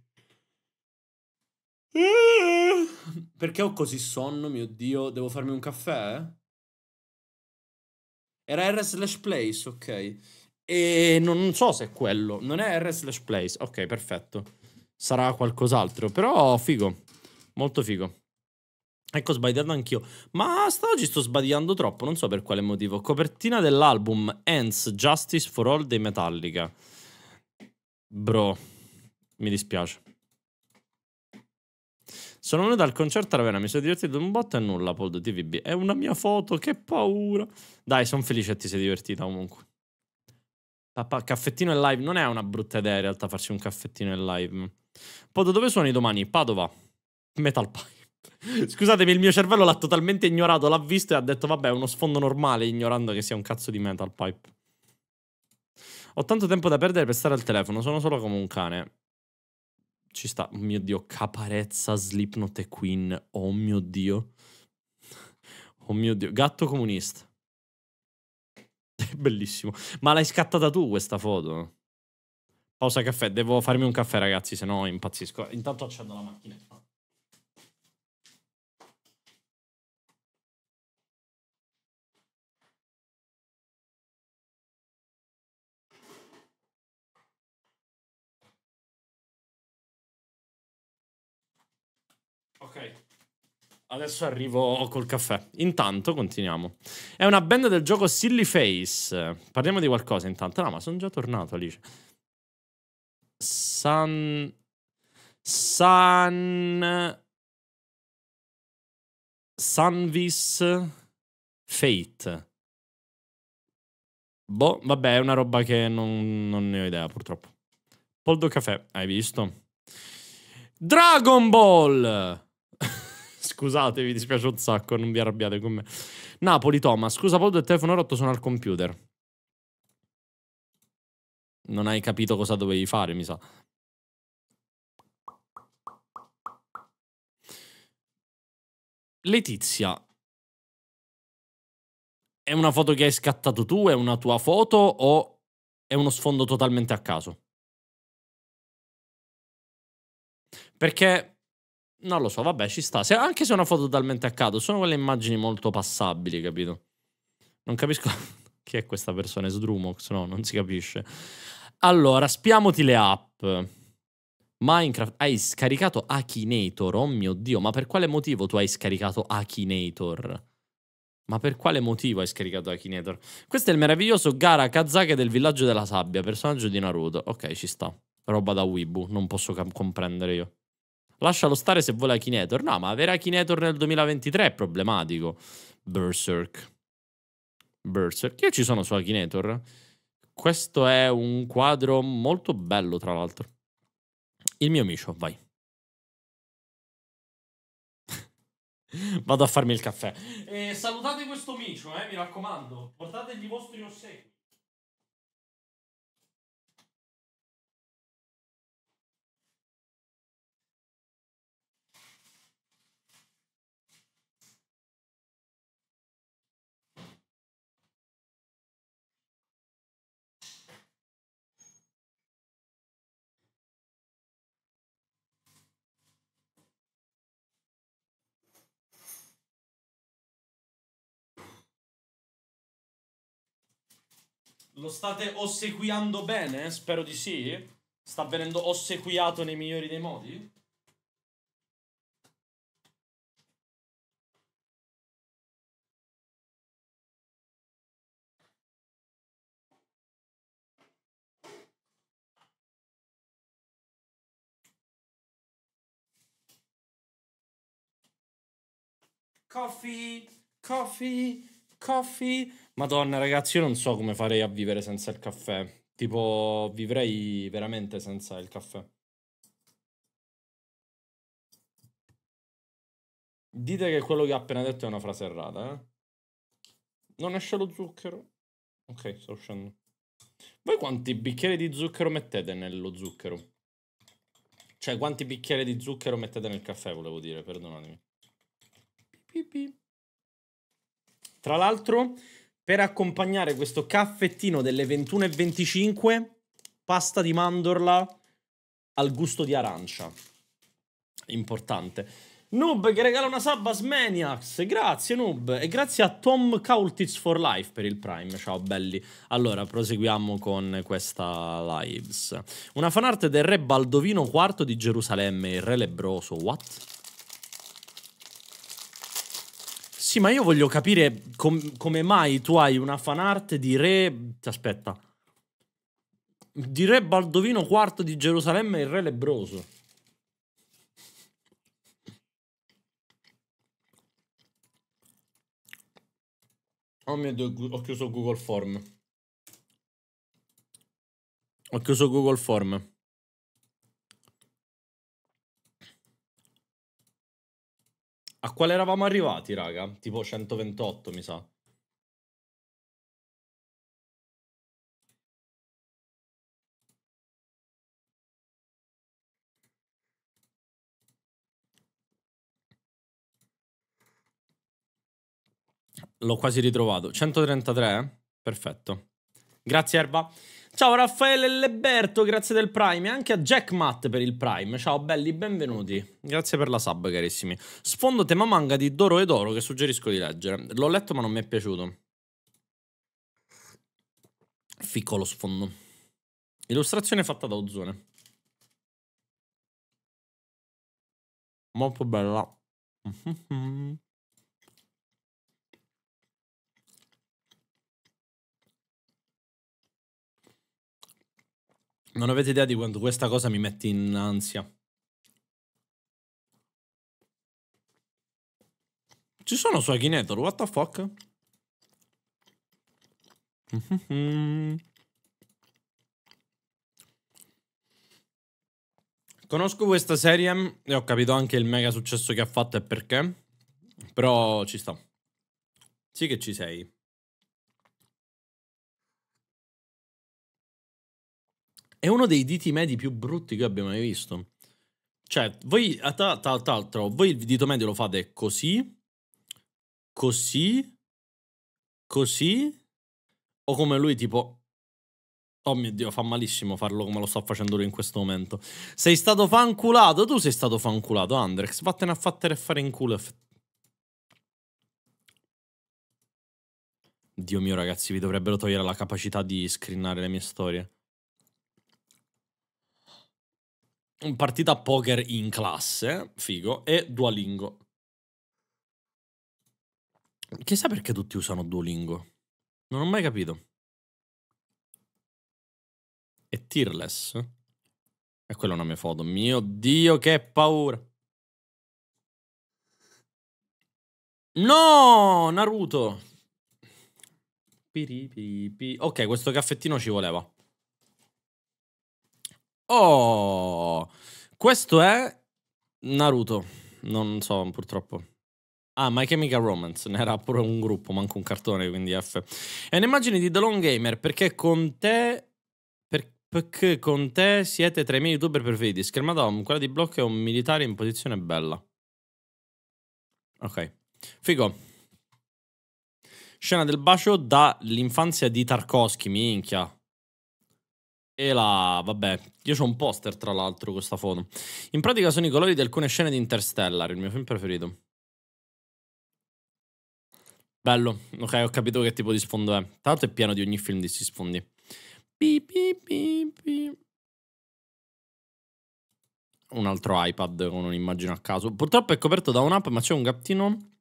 *laughs* Perché ho così sonno, mio Dio? Devo farmi un caffè? Era R slash place, ok. E non so se è quello. Non è R slash place. Ok, perfetto. Sarà qualcos'altro. Però figo. Molto figo. Ecco, sbagliato anch'io. Ma oggi sto sbagliando troppo, non so per quale motivo. Copertina dell'album Ends Justice for All dei Metallica. Bro, mi dispiace. Sono venuto al concerto a Ravenna, mi sono divertito un botto e nulla, Poldo TVB. È una mia foto, che paura. Dai, sono felice che ti sei divertita comunque. Papà, caffettino in live. Non è una brutta idea in realtà farsi un caffettino in live. Poldo, dove suoni domani? Padova. Metal Pie. *laughs* Scusatemi, il mio cervello l'ha totalmente ignorato, l'ha visto e ha detto vabbè, uno sfondo normale, ignorando che sia un cazzo di Metal Pipe. Ho tanto tempo da perdere per stare al telefono, sono solo come un cane. Ci sta, oh mio dio, caparezza, Slipknot e Queen, oh mio dio. *laughs* Oh mio dio, gatto comunista. *laughs* È bellissimo. Ma l'hai scattata tu questa foto? Pausa caffè, devo farmi un caffè ragazzi, se no impazzisco. Intanto accendo la macchinetta. Adesso arrivo col caffè. Intanto continuiamo. È una band del gioco Silly Face. Parliamo di qualcosa intanto. No, ma sono già tornato, Alice. San... San... Sanvis Fate. Boh, vabbè, è una roba che non, non ne ho idea, purtroppo. Poldo Caffè, hai visto? Dragon Ball! Scusate, mi dispiace un sacco, non vi arrabbiate con me. Napoli, Thomas, scusa Paolo del telefono rotto, sono al computer. Non hai capito cosa dovevi fare, mi sa. Letizia, è una foto che hai scattato tu? È una tua foto o è uno sfondo totalmente a caso? Perché non lo so, vabbè, ci sta. Se, anche se è una foto talmente a caso, sono quelle immagini molto passabili, capito? Non capisco *laughs* chi è questa persona, è Sdrumox, no, non si capisce. Allora, spiamoti le app. Minecraft, hai scaricato Akinator, oh mio Dio, ma per quale motivo tu hai scaricato Akinator? Ma per quale motivo hai scaricato Akinator? Questo è il meraviglioso Gara Kazake del villaggio della sabbia, personaggio di Naruto. Ok, ci sta. Roba da Wibu, non posso comprendere io. Lascialo stare se vuole Akinator. No, ma avere Akinator nel 2023 è problematico. Berserk. Berserk. Io ci sono su Akinator. Questo è un quadro molto bello, tra l'altro. Il mio micio, vai. *laughs* Vado a farmi il caffè. Eh, salutate questo micio, eh, mi raccomando. Portategli i vostri ossequi. Lo state ossequiando bene? Spero di sì. Sta venendo ossequiato nei migliori dei modi? Coffee, coffee, coffee. Madonna, ragazzi, io non so come farei a vivere senza il caffè. Tipo, vivrei veramente senza il caffè. Dite che quello che ho appena detto è una frase errata, eh? Non esce lo zucchero? Ok, sto uscendo. Voi quanti bicchieri di zucchero mettete nello zucchero? Cioè, quanti bicchieri di zucchero mettete nel caffè, volevo dire, perdonatemi. Pipipi. Tra l'altro, per accompagnare questo caffettino delle 21.25, pasta di mandorla al gusto di arancia. Importante. Noob che regala una sub a Smaniacs. Grazie Noob. E grazie a Tom Caultiz for Life per il Prime. Ciao belli. Allora, proseguiamo con questa lives. Una fanart del re Baldovino IV di Gerusalemme, il re lebroso. What? Sì, ma io voglio capire com come mai tu hai una fanart di re... Aspetta. Di re Baldovino IV di Gerusalemme il re lebroso. Oh mio Dio, ho chiuso Google Form. Ho chiuso Google Form. A quale eravamo arrivati, raga? Tipo 128, mi sa. L'ho quasi ritrovato. 133? Perfetto. Grazie Erba. Ciao Raffaele Leberto, grazie del Prime e anche a Jack Matt per il Prime. Ciao belli, benvenuti. Grazie per la sub, carissimi. Sfondo tema manga di Doro e Doro che suggerisco di leggere. L'ho letto ma non mi è piaciuto. Ficco lo sfondo. Illustrazione fatta da Ozone. Molto bella. *laughs* Non avete idea di quando questa cosa mi mette in ansia. Ci sono su Akinator, what the fuck? *laughs* Conosco questa serie e ho capito anche il mega successo che ha fatto e perché. Però ci sta. Sì che ci sei. è uno dei diti medi più brutti che abbia mai visto. Cioè, voi, tra, l'altro, voi il dito medio lo fate così, così, così, o come lui tipo... Oh mio Dio, fa malissimo farlo come lo sto facendo lui in questo momento. Sei stato fanculato, tu sei stato fanculato, Andrex. Vattene a fattere fare in culo. Dio mio, ragazzi, vi dovrebbero togliere la capacità di screenare le mie storie. partita poker in classe, figo, e Duolingo. Chissà perché tutti usano Duolingo. Non ho mai capito. E Tearless? E eh, quella è una mia foto. Mio Dio, che paura! No, Naruto! Ok, questo caffettino ci voleva. Oh, questo è Naruto. Non so, purtroppo. Ah, My Chemical Romance, ne era pure un gruppo, manco un cartone, quindi F. È un'immagine di The Long Gamer, perché con te... Per, perché con te siete tra i miei youtuber preferiti. Schermata home, quella di blocco è un militare in posizione bella. Ok. Figo. Scena del bacio dall'infanzia di Tarkovsky, minchia. E la, vabbè, io ho un poster tra l'altro con questa foto. In pratica sono i colori di alcune scene di Interstellar, il mio film preferito. Bello, ok, ho capito che tipo di sfondo è. Tanto è pieno di ogni film di questi sfondi. Pi, pi, pi, pi. Un altro iPad con un'immagine a caso. Purtroppo è coperto da un'app, ma c'è un gattino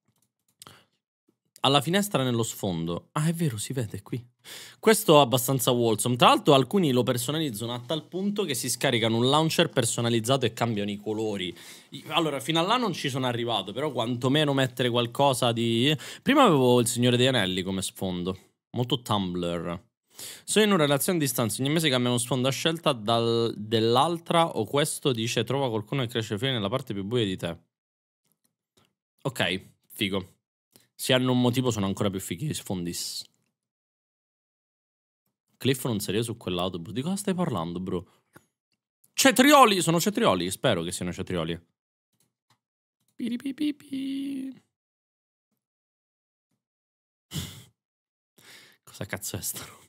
alla finestra nello sfondo. Ah, è vero, si vede qui. Questo è abbastanza wholesome. Tra l'altro, alcuni lo personalizzano a tal punto che si scaricano un launcher personalizzato e cambiano i colori. Allora, fino a là non ci sono arrivato, però quantomeno mettere qualcosa di. Prima avevo il Signore dei Anelli come sfondo, molto Tumblr. Sono in una relazione a distanza, ogni mese cambiano sfondo a scelta dal... dell'altra o questo dice trova qualcuno che cresce fino nella parte più buia di te. Ok, figo. Se hanno un motivo sono ancora più fighi i sfondis. Cliff non si su quell'autobus. Di cosa stai parlando, bro? Cetrioli! Sono cetrioli, spero che siano cetrioli. Piripipipi. *laughs* cosa cazzo è sta roba?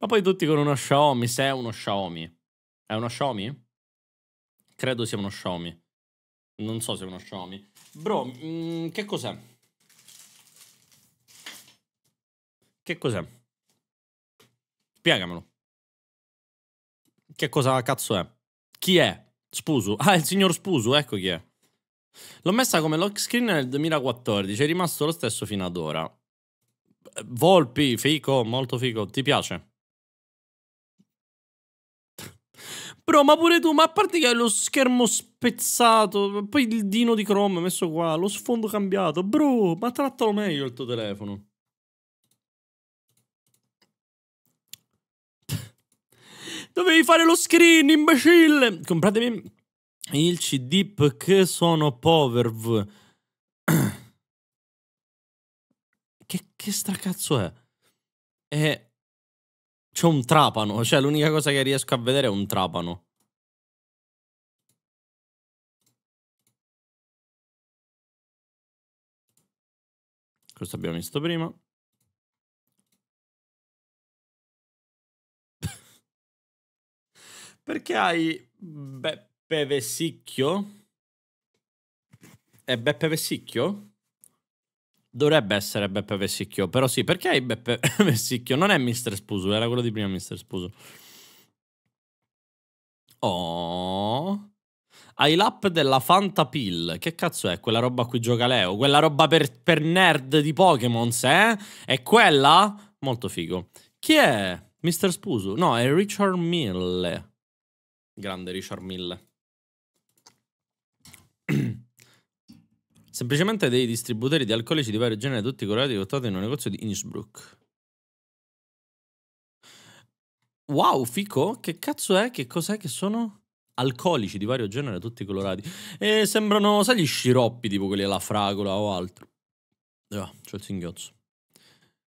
Ma poi tutti con uno Xiaomi, se è uno Xiaomi. È uno Xiaomi? Credo sia uno Xiaomi. Non so se è uno Xiaomi. Bro, mh, mm, che cos'è? Che cos'è? Spiegamelo. Che cosa cazzo è? Chi è? Spusu. Ah, il signor Spusu, ecco chi è. L'ho messa come lock screen nel 2014, è rimasto lo stesso fino ad ora. Volpi, fico, molto fico, ti piace? Bro, ma pure tu, ma a parte che hai lo schermo spezzato, poi il dino di Chrome messo qua, lo sfondo cambiato, bro, ma trattalo meglio il tuo telefono. Dovevi fare lo screen, imbecille! Compratemi il CD perché sono poverv. *clears throat* che, che stracazzo è? E... C'è un trapano, cioè l'unica cosa che riesco a vedere è un trapano. Questo abbiamo visto prima. Perché hai Beppe Vessicchio? È Beppe Vessicchio? Dovrebbe essere Beppe Vessicchio, però sì, perché hai Beppe *laughs* Vessicchio? Non è Mister Spuso, era quello di prima Mister Spuso. Oh. Hai l'app della Fanta Pill. Che cazzo è? Quella roba a cui gioca Leo? Quella roba per, per nerd di Pokémon, eh? È quella? Molto figo. Chi è? Mister Spuso? No, è Richard Mille. Grande Richard Mille. Semplicemente dei distributori di alcolici di vario genere, tutti colorati adottati in un negozio di Innsbruck. Wow, fico, che cazzo è? Che cos'è che sono? Alcolici di vario genere, tutti colorati. E sembrano, sai, gli sciroppi, tipo quelli alla fragola o altro. Ah, c'ho il singhiozzo.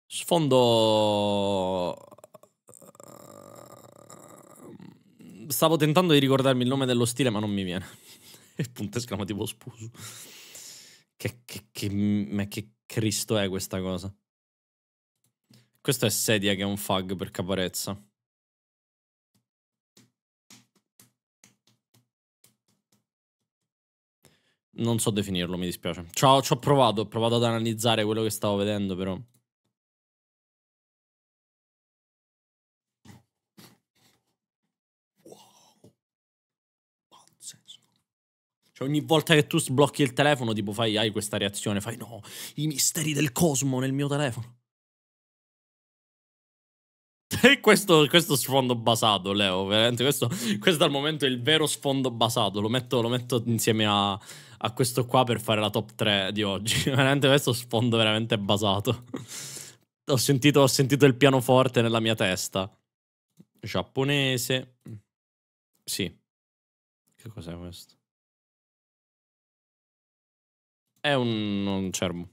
Sfondo stavo tentando di ricordarmi il nome dello stile, ma non mi viene. *laughs* il punto esclamativo spuso. Che, che, che, ma che Cristo è questa cosa? Questo è Sedia che è un fag per caparezza. Non so definirlo, mi dispiace. Ci ho provato, ho provato ad analizzare quello che stavo vedendo, però. Cioè, ogni volta che tu sblocchi il telefono, tipo, fai, hai questa reazione, fai no, i misteri del cosmo nel mio telefono. *laughs* E questo, questo sfondo basato, Leo, veramente, questo, questo al momento è il vero sfondo basato, lo metto, lo metto insieme a, a, questo qua per fare la top 3 di oggi, *laughs* veramente questo sfondo veramente basato. ho, sentito, ho sentito il pianoforte nella mia testa. Giapponese. Sì. Che cos'è questo? È un, un cervo.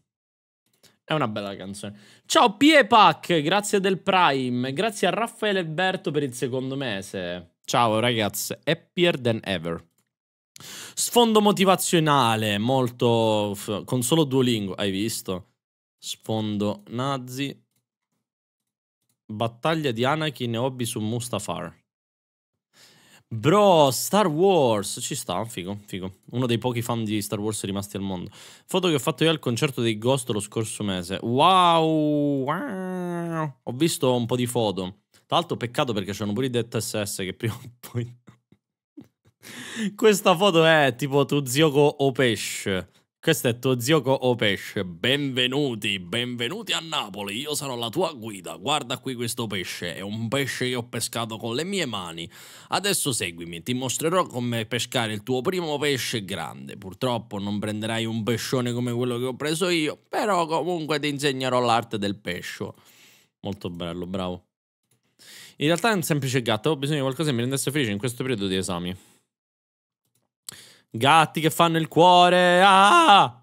È una bella canzone. Ciao Piepak, grazie del Prime. Grazie a Raffaele Berto per il secondo mese. Ciao ragazzi, happier than ever. Sfondo motivazionale, molto... con solo Duolingo, hai visto? Sfondo nazi. Battaglia di Anakin e Hobby su Mustafar. Bro, Star Wars, ci sta, figo, figo. Uno dei pochi fan di Star Wars rimasti al mondo. Foto che ho fatto io al concerto dei Ghost lo scorso mese. Wow, wow. ho visto un po' di foto. Tra l'altro peccato perché c'erano pure i detto SS che prima o poi... *laughs* Questa foto è tipo tu zio o pesce. Questo è tuo zio Co-Pesce. Benvenuti, benvenuti a Napoli. Io sarò la tua guida. Guarda qui questo pesce. È un pesce che ho pescato con le mie mani. Adesso seguimi, ti mostrerò come pescare il tuo primo pesce grande. Purtroppo non prenderai un pescione come quello che ho preso io, però comunque ti insegnerò l'arte del pesce. Molto bello, bravo. In realtà è un semplice gatto, avevo bisogno di qualcosa che mi rendesse felice in questo periodo di esami. Gatti che fanno il cuore. Ah!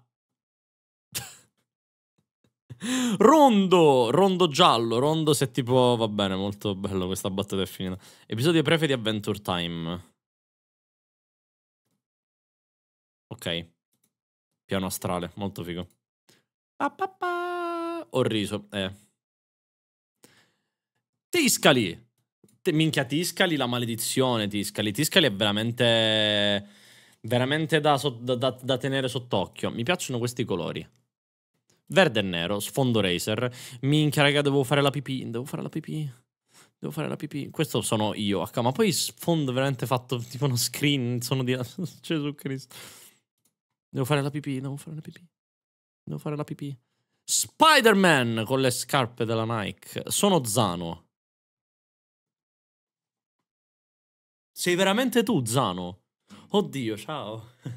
Rondo, rondo giallo, rondo se tipo va bene, molto bello questa battuta è finita. Episodio prefe Adventure Time. Ok. Piano astrale, molto figo. Pa, pa, pa. Ho riso, eh. Tiscali. Te, minchia Tiscali, la maledizione Tiscali. Tiscali è veramente Veramente da, da, da, tenere sott'occhio. Mi piacciono questi colori. Verde e nero, sfondo Razer. Minchia, raga, devo fare la pipì. Devo fare la pipì. Devo fare la pipì. Questo sono io, H. Ma poi sfondo veramente fatto tipo uno screen. Sono di... *laughs* Gesù Cristo. Devo fare la pipì, devo fare la pipì. Devo fare la pipì. Spider-Man con le scarpe della Nike. Sono Zano. Sei veramente tu, Zano? Oddio, ciao. *laughs*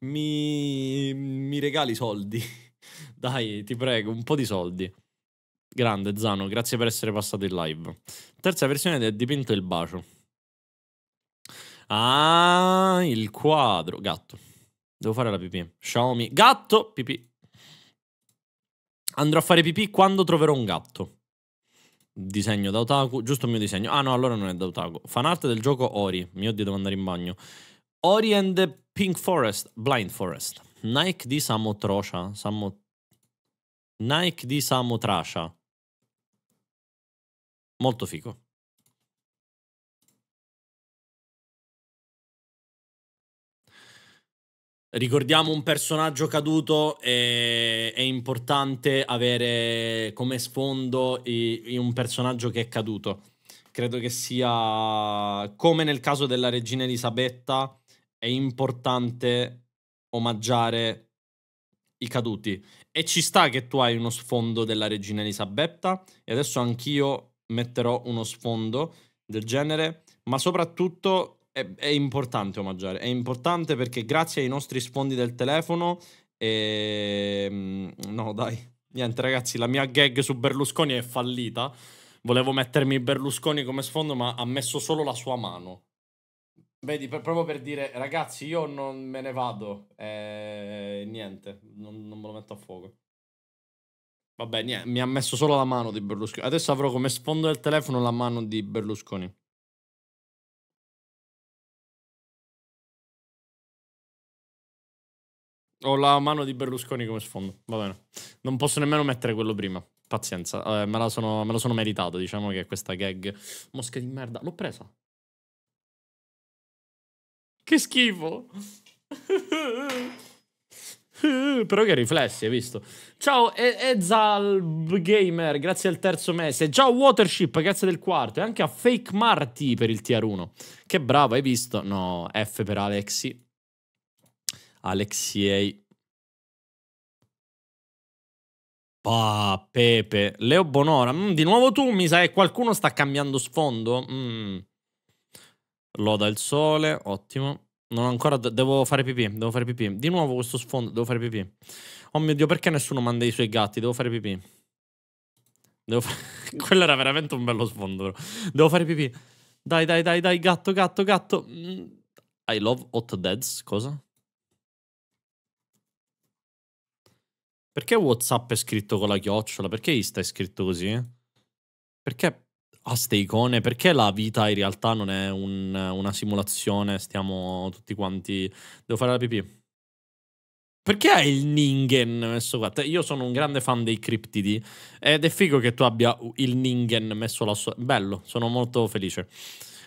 mi, mi regali soldi. *laughs* Dai, ti prego, un po' di soldi. Grande Zano, grazie per essere passato in live. Terza versione del dipinto Il bacio. Ah, il quadro. Gatto. Devo fare la pipì. Xiaomi. Gatto! Pipì. Andrò a fare pipì quando troverò un gatto. Disegno da otaku. Giusto il mio disegno. Ah no, allora non è da otaku. Fanart del gioco Ori. Mio Dio, devo andare in bagno. Ori and the Pink Forest, Blind Forest. Nike di Samo Samo... Nike di Samo Molto figo. Ricordiamo un personaggio caduto, è importante avere come sfondo un personaggio che è caduto. Credo che sia come nel caso della regina Elisabetta, è importante omaggiare i caduti. E ci sta che tu hai uno sfondo della regina Elisabetta e adesso anch'io metterò uno sfondo del genere, ma soprattutto è, è importante omaggiare, è importante perché grazie ai nostri sfondi del telefono... E... Ehm, no dai, niente ragazzi, la mia gag su Berlusconi è fallita. Volevo mettermi Berlusconi come sfondo, ma ha messo solo la sua mano. Vedi, per, proprio per dire, ragazzi, io non me ne vado. Eh, niente, non, non me lo metto a fuoco. Vabbè, niente, mi ha messo solo la mano di Berlusconi. Adesso avrò come sfondo del telefono la mano di Berlusconi. Ho la mano di Berlusconi come sfondo, va bene. Non posso nemmeno mettere quello prima. Pazienza, eh, me, la sono, me lo sono meritato, diciamo che questa gag. Mosca di merda, l'ho presa. Che schifo. Però che riflessi, hai visto? Ciao e grazie al terzo mese. Ciao Watership, grazie del quarto. E anche a Fake Marty per il tier 1. Che bravo, hai visto? No, F per Alexi. Alexiei. Pa, Pepe. Leo Bonora. Mm, di nuovo tu, mi sa che qualcuno sta cambiando sfondo? Mmm. Loda il sole, ottimo. Non ho ancora, devo fare pipì, devo fare pipì. Di nuovo questo sfondo, devo fare pipì. Oh mio Dio, perché nessuno manda i suoi gatti? Devo fare pipì. Devo fare... *laughs* Quello era veramente un bello sfondo, però. Devo fare pipì. Dai, dai, dai, dai, gatto, gatto, gatto. Mm. I love hot dads, cosa? Perché WhatsApp è scritto con la chiocciola? Perché Insta è scritto così? Eh? Perché ha ah, ste icone, perché la vita in realtà non è un, una simulazione, stiamo tutti quanti... Devo fare la pipì. Perché hai il Ningen messo qua? Io sono un grande fan dei criptidi ed è figo che tu abbia il Ningen messo là sopra. Bello, sono molto felice.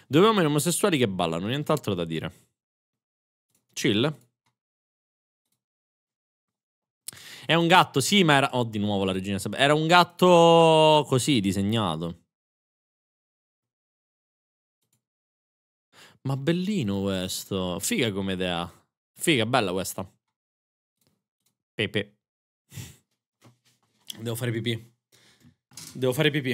Due uomini omosessuali che ballano, nient'altro da dire. Chill. È un gatto, sì, ma era... Oh, di nuovo la regina Era un gatto così, disegnato. Ma bellino questo. Figa come idea. Figa, bella questa. Pepe. Devo fare pipì. Devo fare pipì.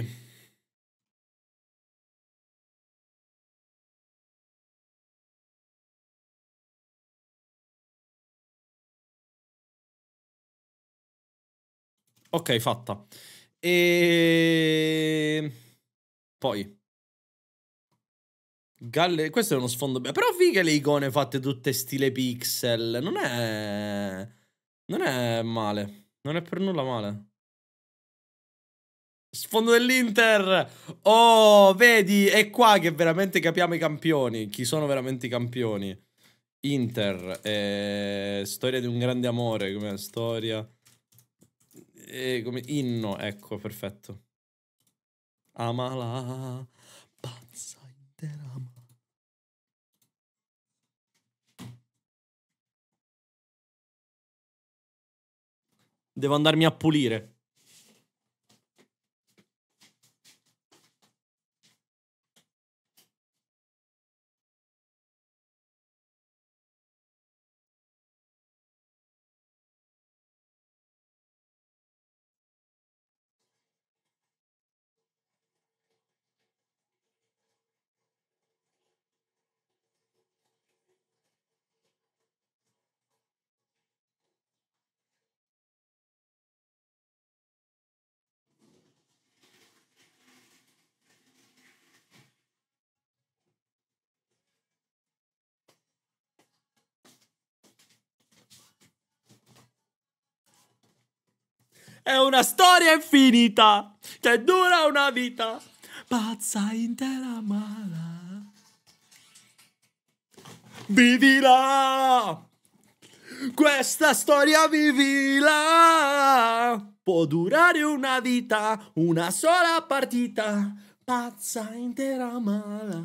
Ok, fatta. E ehm, poi Galle... Questo è uno sfondo... Però figa le icone fatte tutte stile pixel. Non è... Non è male. Non è per nulla male. Sfondo dell'Inter! Oh, vedi? È qua che veramente capiamo i campioni. Chi sono veramente i campioni. Inter. Eh, storia di un grande amore. Come storia... Eh, come inno. Ecco, perfetto. Amala. Pazza intera. Devo andarmi a pulire. È una storia infinita che dura una vita pazza intera mala. Vivila! Questa storia vivila! Può durare una vita, una sola partita, pazza intera mala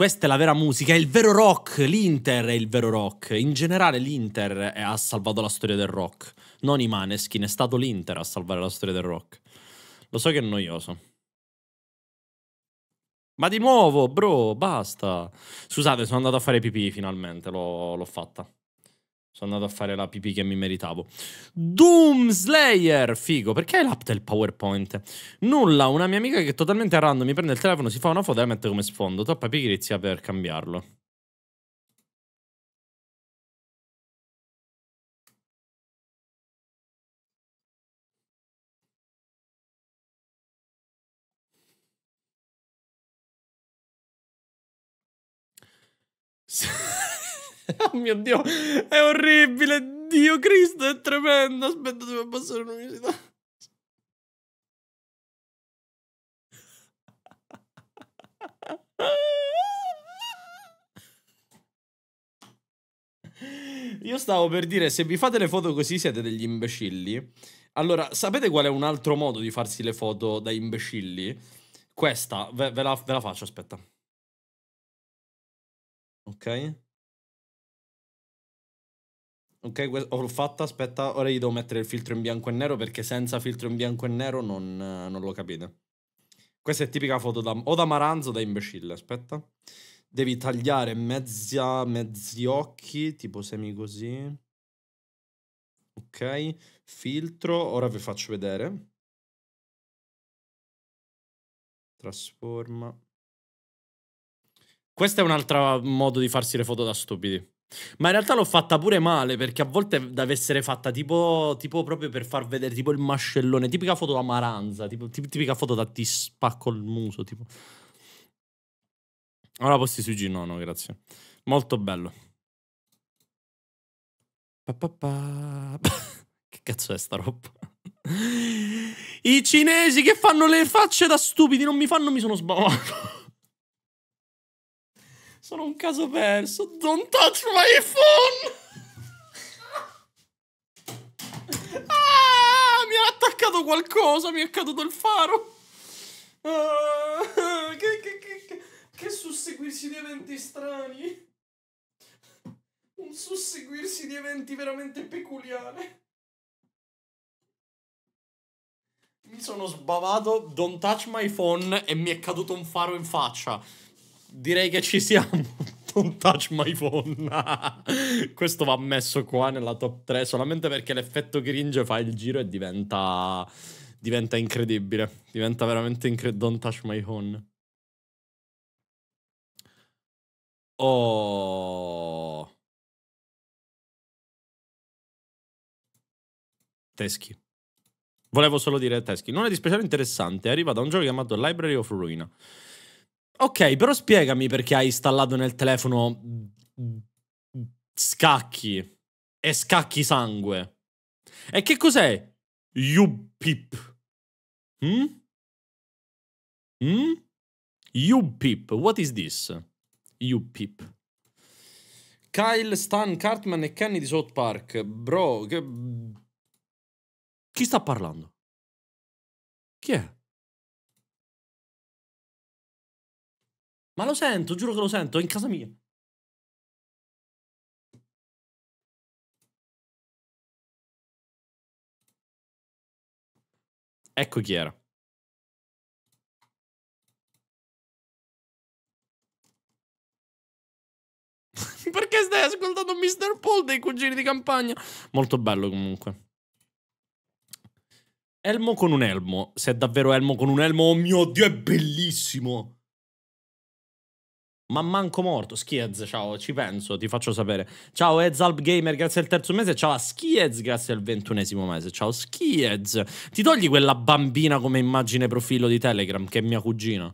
questa è la vera musica, è il vero rock, l'Inter è il vero rock. In generale l'Inter ha salvato la storia del rock, non i Maneskin, è stato l'Inter a salvare la storia del rock. Lo so che è noioso. Ma di nuovo, bro, basta. Scusate, sono andato a fare pipì finalmente, l'ho fatta. Sono andato a fare la pipì che mi meritavo. Doom Slayer! Figo, perché hai l'app del PowerPoint? Nulla, una mia amica che totalmente a random mi prende il telefono, si fa una foto e la mette come sfondo. Troppa pigrizia per cambiarlo. *laughs* *laughs* oh mio Dio, è orribile. Dio Cristo, è tremendo. Aspetta, devo passare un'università. Io stavo per dire, se vi fate le foto così siete degli imbecilli. Allora, sapete qual è un altro modo di farsi le foto da imbecilli? Questa, ve, ve, la, ve la faccio, aspetta. Ok. Ok, ho fatto, aspetta, ora gli devo mettere il filtro in bianco e nero perché senza filtro in bianco e nero non, non lo capite. Questa è tipica foto da, o da maranzo o da imbecille, aspetta. Devi tagliare mezzia, mezzi occhi, tipo semi così. Ok, filtro, ora vi faccio vedere. Trasforma. Questo è un altro modo di farsi le foto da stupidi. Ma in realtà l'ho fatta pure male perché a volte deve essere fatta tipo, tipo proprio per far vedere tipo il mascellone, tipica foto da maranza, tipo, tipica foto da ti spacco il muso. Tipo. Allora posti sui G, no, no, grazie. Molto bello. Pa, pa, pa. *laughs* che cazzo è sta roba? *laughs* I cinesi che fanno le facce da stupidi non mi fanno, mi sono sbavato. Sono un caso perso. Don't touch my phone! ah, mi ha attaccato qualcosa, mi è caduto il faro. Ah, che, che, che, che susseguirsi di eventi strani. Un susseguirsi di eventi veramente peculiare. Mi sono sbavato, don't touch my phone e mi è caduto un faro in faccia direi che ci siamo. Non touch my phone. *laughs* Questo va messo qua nella top 3 solamente perché l'effetto cringe fa il giro e diventa. diventa incredibile. Diventa veramente incredibile. Don't touch my phone. Oh. Teschi. Volevo solo dire Teschi. Non è di speciale interessante. Arriva da un gioco chiamato Library of Ruina Ok, però spiegami perché hai installato nel telefono scacchi e scacchi sangue. E che cos'è UPIP? Hmm? Mm? UPIP, what is this? UPIP. Kyle, Stan, Cartman e Kenny di South Park. Bro, che... Chi sta parlando? Chi è? Ma lo sento, giuro che lo sento, è in casa mia. Ecco chi era. *laughs* Perché stai ascoltando Mr. Paul dei cugini di campagna? Molto bello comunque. Elmo con un elmo. Se è davvero elmo con un elmo, oh mio dio, è bellissimo. Ma manco morto. Skiez, ciao, ci penso, ti faccio sapere. Ciao Ezalb Gamer, grazie al terzo mese. Ciao a Skiez, grazie al ventunesimo mese. Ciao Skiez. Ti togli quella bambina come immagine profilo di Telegram, che è mia cugina.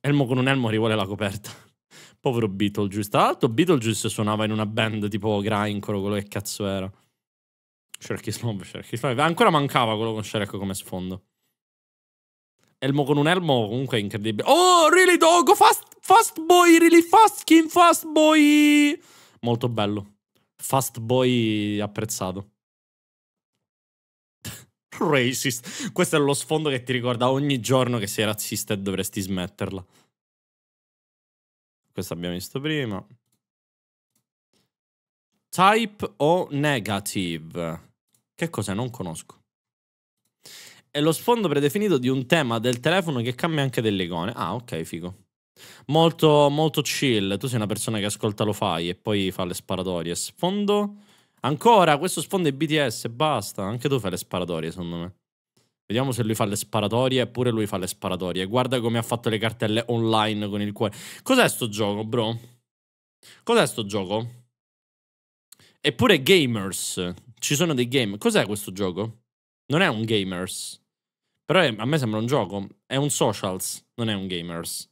Elmo con un elmo rivuole la coperta. *laughs* Povero Beetlejuice. Tra l'altro Beetlejuice suonava in una band tipo Grindcore, quello che cazzo era. Shrek is Love, Shrek is Ancora mancava quello con Shrek come sfondo. Elmo con un elmo comunque è incredibile. Oh, really dog, fast, fast boy, really fast skin, fast boy. Molto bello. Fast boy apprezzato. *laughs* Racist. Questo è lo sfondo che ti ricorda ogni giorno che sei razzista e dovresti smetterla. Questo abbiamo visto prima. Type o negative? Che cos'è? Non conosco è lo sfondo predefinito di un tema del telefono che cambia anche delle icone. Ah, ok, figo. Molto, molto chill. Tu sei una persona che ascolta lo fai e poi fa le sparatorie. Sfondo. Ancora, questo sfondo è BTS, basta. Anche tu fai le sparatorie, secondo me. Vediamo se lui fa le sparatorie, eppure lui fa le sparatorie. Guarda come ha fatto le cartelle online con il cuore. Cos'è sto gioco, bro? Cos'è sto gioco? Eppure gamers. Ci sono dei game. Cos'è questo gioco? Non è un gamers. Però è, a me sembra un gioco. È un socials, non è un gamers.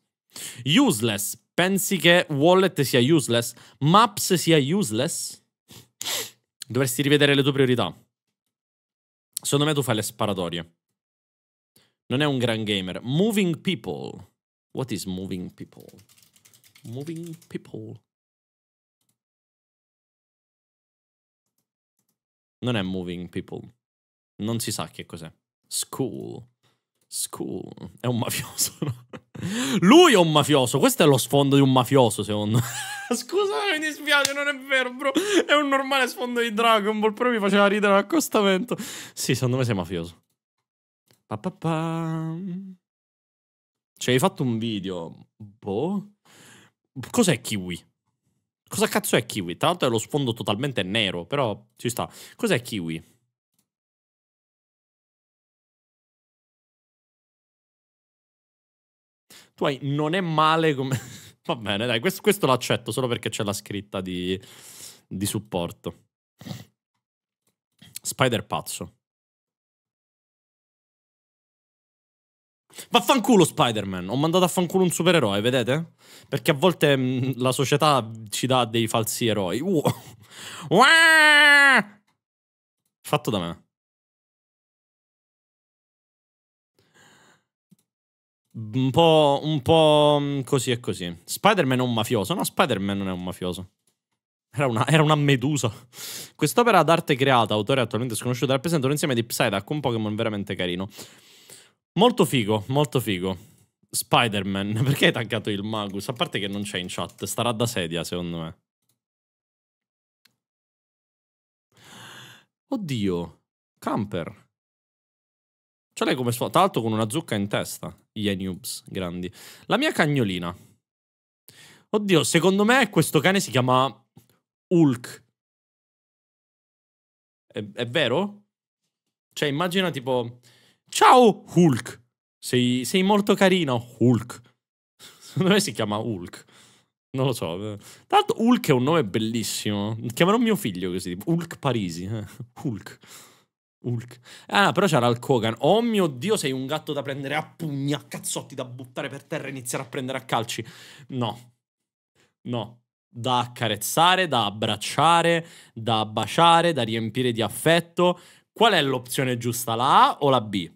Useless. Pensi che wallet sia useless? Maps sia useless? Dovresti rivedere le tue priorità. Secondo me tu fai le sparatorie. Non è un gran gamer. Moving people. What is moving people? Moving people. Non è moving people. Non si sa che cos'è. School. School. È un mafioso. No? Lui è un mafioso. Questo è lo sfondo di un mafioso, secondo me. *laughs* Scusa, mi dispiace, non è vero, bro. È un normale sfondo di Dragon Ball, però mi faceva ridere l'accostamento. Sì, secondo me sei mafioso. Pa, pa, pa. Cioè, hai fatto un video. Boh. Cos'è Kiwi? Cosa cazzo è Kiwi? Tra l'altro è lo sfondo totalmente nero, però ci sta. Cos'è Kiwi? tu hai non è male come... *laughs* Va bene, dai, questo, questo lo accetto solo perché c'è la scritta di, di supporto. Spider pazzo. Vaffanculo Spider-Man, ho mandato a fanculo un supereroe, vedete? Perché a volte mh, mm, la società ci dà dei falsi eroi. Uh. *laughs* Fatto da me. Un po', un po' mm, così e così. Spider-Man è un mafioso. No, Spider-Man non è un mafioso. Era una, era una medusa. Quest'opera d'arte creata, autore attualmente sconosciuto, rappresenta un insieme di Psyduck, un Pokémon veramente carino. Molto figo, molto figo. Spider-Man, *laughs* perché hai taggato il Magus? A parte che non c'è in chat, starà da sedia, secondo me. Oddio, Camper. Cioè lei come suona? Tra l'altro con una zucca in testa. Yeah, noobs, grandi. La mia cagnolina. Oddio, secondo me questo cane si chiama Hulk. È, è vero? Cioè immagina tipo... Ciao Hulk! Sei, sei molto carino, Hulk. Secondo me si chiama Hulk. Non lo so. Eh. Tra l'altro Hulk è un nome bellissimo. Chiamerò mio figlio così. Hulk Parisi. Eh. Hulk. Hulk. Ah, però c'era il Kogan. Oh mio Dio, sei un gatto da prendere a pugni, a cazzotti, da buttare per terra e iniziare a prendere a calci. No. No. Da accarezzare, da abbracciare, da baciare, da riempire di affetto. Qual è l'opzione giusta, la A o la B?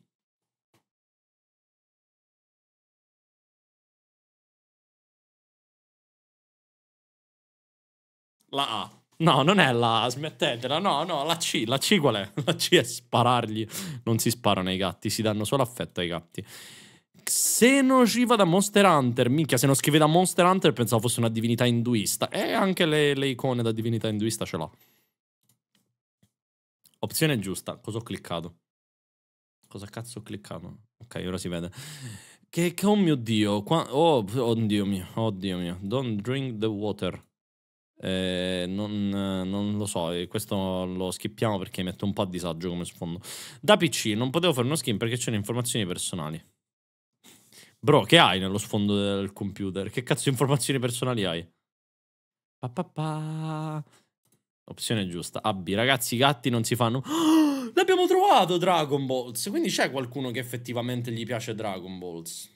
La A. No, non è la... smettetela, no, no, la C, la C qual è? *laughs* La C è sparargli. Non si sparano ai gatti, si danno solo affetto ai gatti. Se Xenociva da Monster Hunter, minchia, se non scrive da Monster Hunter pensavo fosse una divinità induista. E anche le, le icone da divinità induista ce l'ho. Opzione giusta, cosa ho cliccato? Cosa cazzo ho cliccato? Ok, ora si vede. Che, che oh mio Dio, qua, oh, oddio mio, oddio mio. Don't drink the water. Eh, non, non, lo so, questo lo skippiamo perché mi mette un po' a disagio come sfondo. Da PC non potevo fare uno skin perché c'erano informazioni personali. Bro, che hai nello sfondo del computer? Che cazzo di informazioni personali hai? Pa, pa, pa. Opzione giusta. Abbi, ragazzi, i gatti non si fanno... *gasps* l'abbiamo trovato Dragon Balls! Quindi c'è qualcuno che effettivamente gli piace Dragon Balls.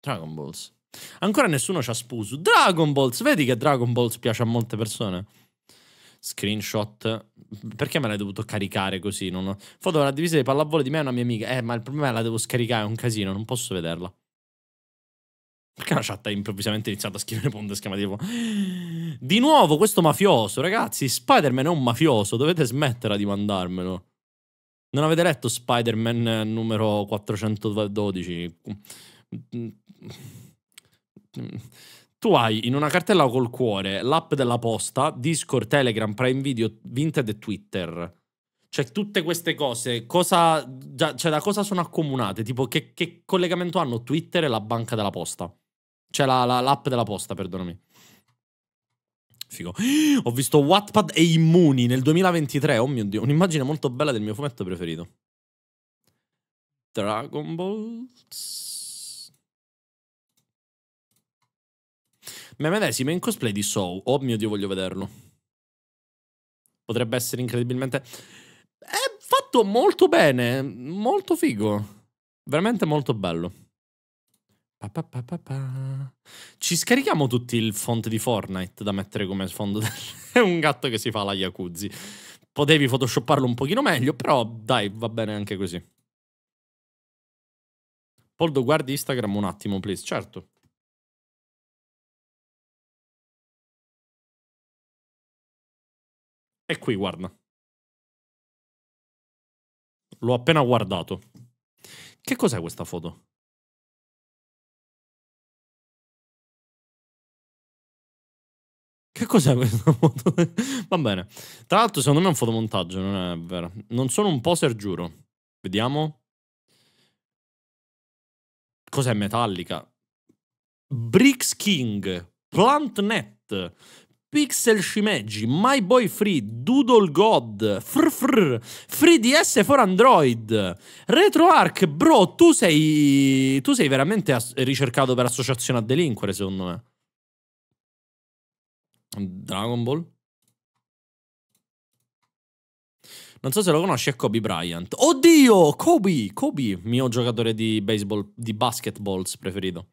Dragon Balls. Ancora nessuno ci ha spuso. Dragon Balls, vedi che Dragon Balls piace a molte persone. Screenshot. Perché me l'hai dovuto caricare così? Non ho... Foto della divisa di pallavolo di me e una mia amica. Eh, ma il problema è che la devo scaricare, è un casino, non posso vederla. Perché la chat ha improvvisamente iniziato a scrivere punto schema Di nuovo questo mafioso, ragazzi, Spider-Man è un mafioso, dovete smetterla di mandarmelo. Non avete letto Spider-Man numero 412? tu hai in una cartella col cuore l'app della posta, Discord, Telegram, Prime Video, Vinted e Twitter. Cioè, tutte queste cose, cosa, già, cioè, da cosa sono accomunate? Tipo, che, che, collegamento hanno Twitter e la banca della posta? Cioè, la, la, l'app della posta, perdonami. Figo. *gasps* Ho visto Wattpad e Immuni nel 2023. Oh mio dio, un'immagine molto bella del mio fumetto preferito. Dragon Balls. Me medesimo in cosplay di Soul. Oh mio Dio, voglio vederlo. Potrebbe essere incredibilmente... È fatto molto bene, molto figo. Veramente molto bello. Pa, pa, pa, Ci scarichiamo tutti il font di Fortnite da mettere come sfondo. *laughs* È un gatto che si fa la Yakuza. Potevi photoshopparlo un pochino meglio, però dai, va bene anche così. Poldo, guardi Instagram un attimo, please. Certo. È qui, guarda. L'ho appena guardato. Che cos'è questa foto? Che cos'è questa *laughs* foto? Va bene. Tra l'altro, secondo me è un fotomontaggio, non è vero. Non sono un poser, giuro. Vediamo. Cos'è metallica? Bricks King, Plantnet, Pixel Shimeji, My Boy Free, Doodle God, Fr Frfr, DS for Android, RetroArch, bro, tu sei... tu sei veramente ricercato per associazione a delinquere, secondo me. Dragon Ball? Non so se lo conosci, è Kobe Bryant. Oddio, Kobe, Kobe, mio giocatore di baseball, di basketballs preferito.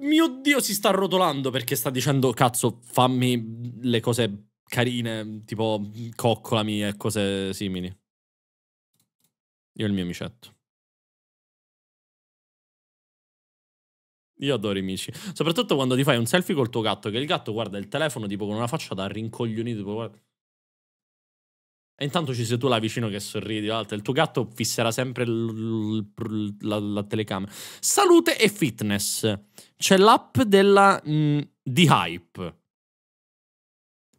mio Dio, si sta rotolando perché sta dicendo, cazzo, fammi le cose carine, tipo coccolami e cose simili. Io e il mio amicetto. Io adoro i amici. Soprattutto quando ti fai un selfie col tuo gatto, che il gatto guarda il telefono tipo con una faccia da rincoglionito, tipo guarda... E intanto ci sei tu là vicino che sorridi, alto. il tuo gatto fisserà sempre l- l- la-, la, telecamera. Salute e fitness. C'è l'app della mh, mm, di Hype.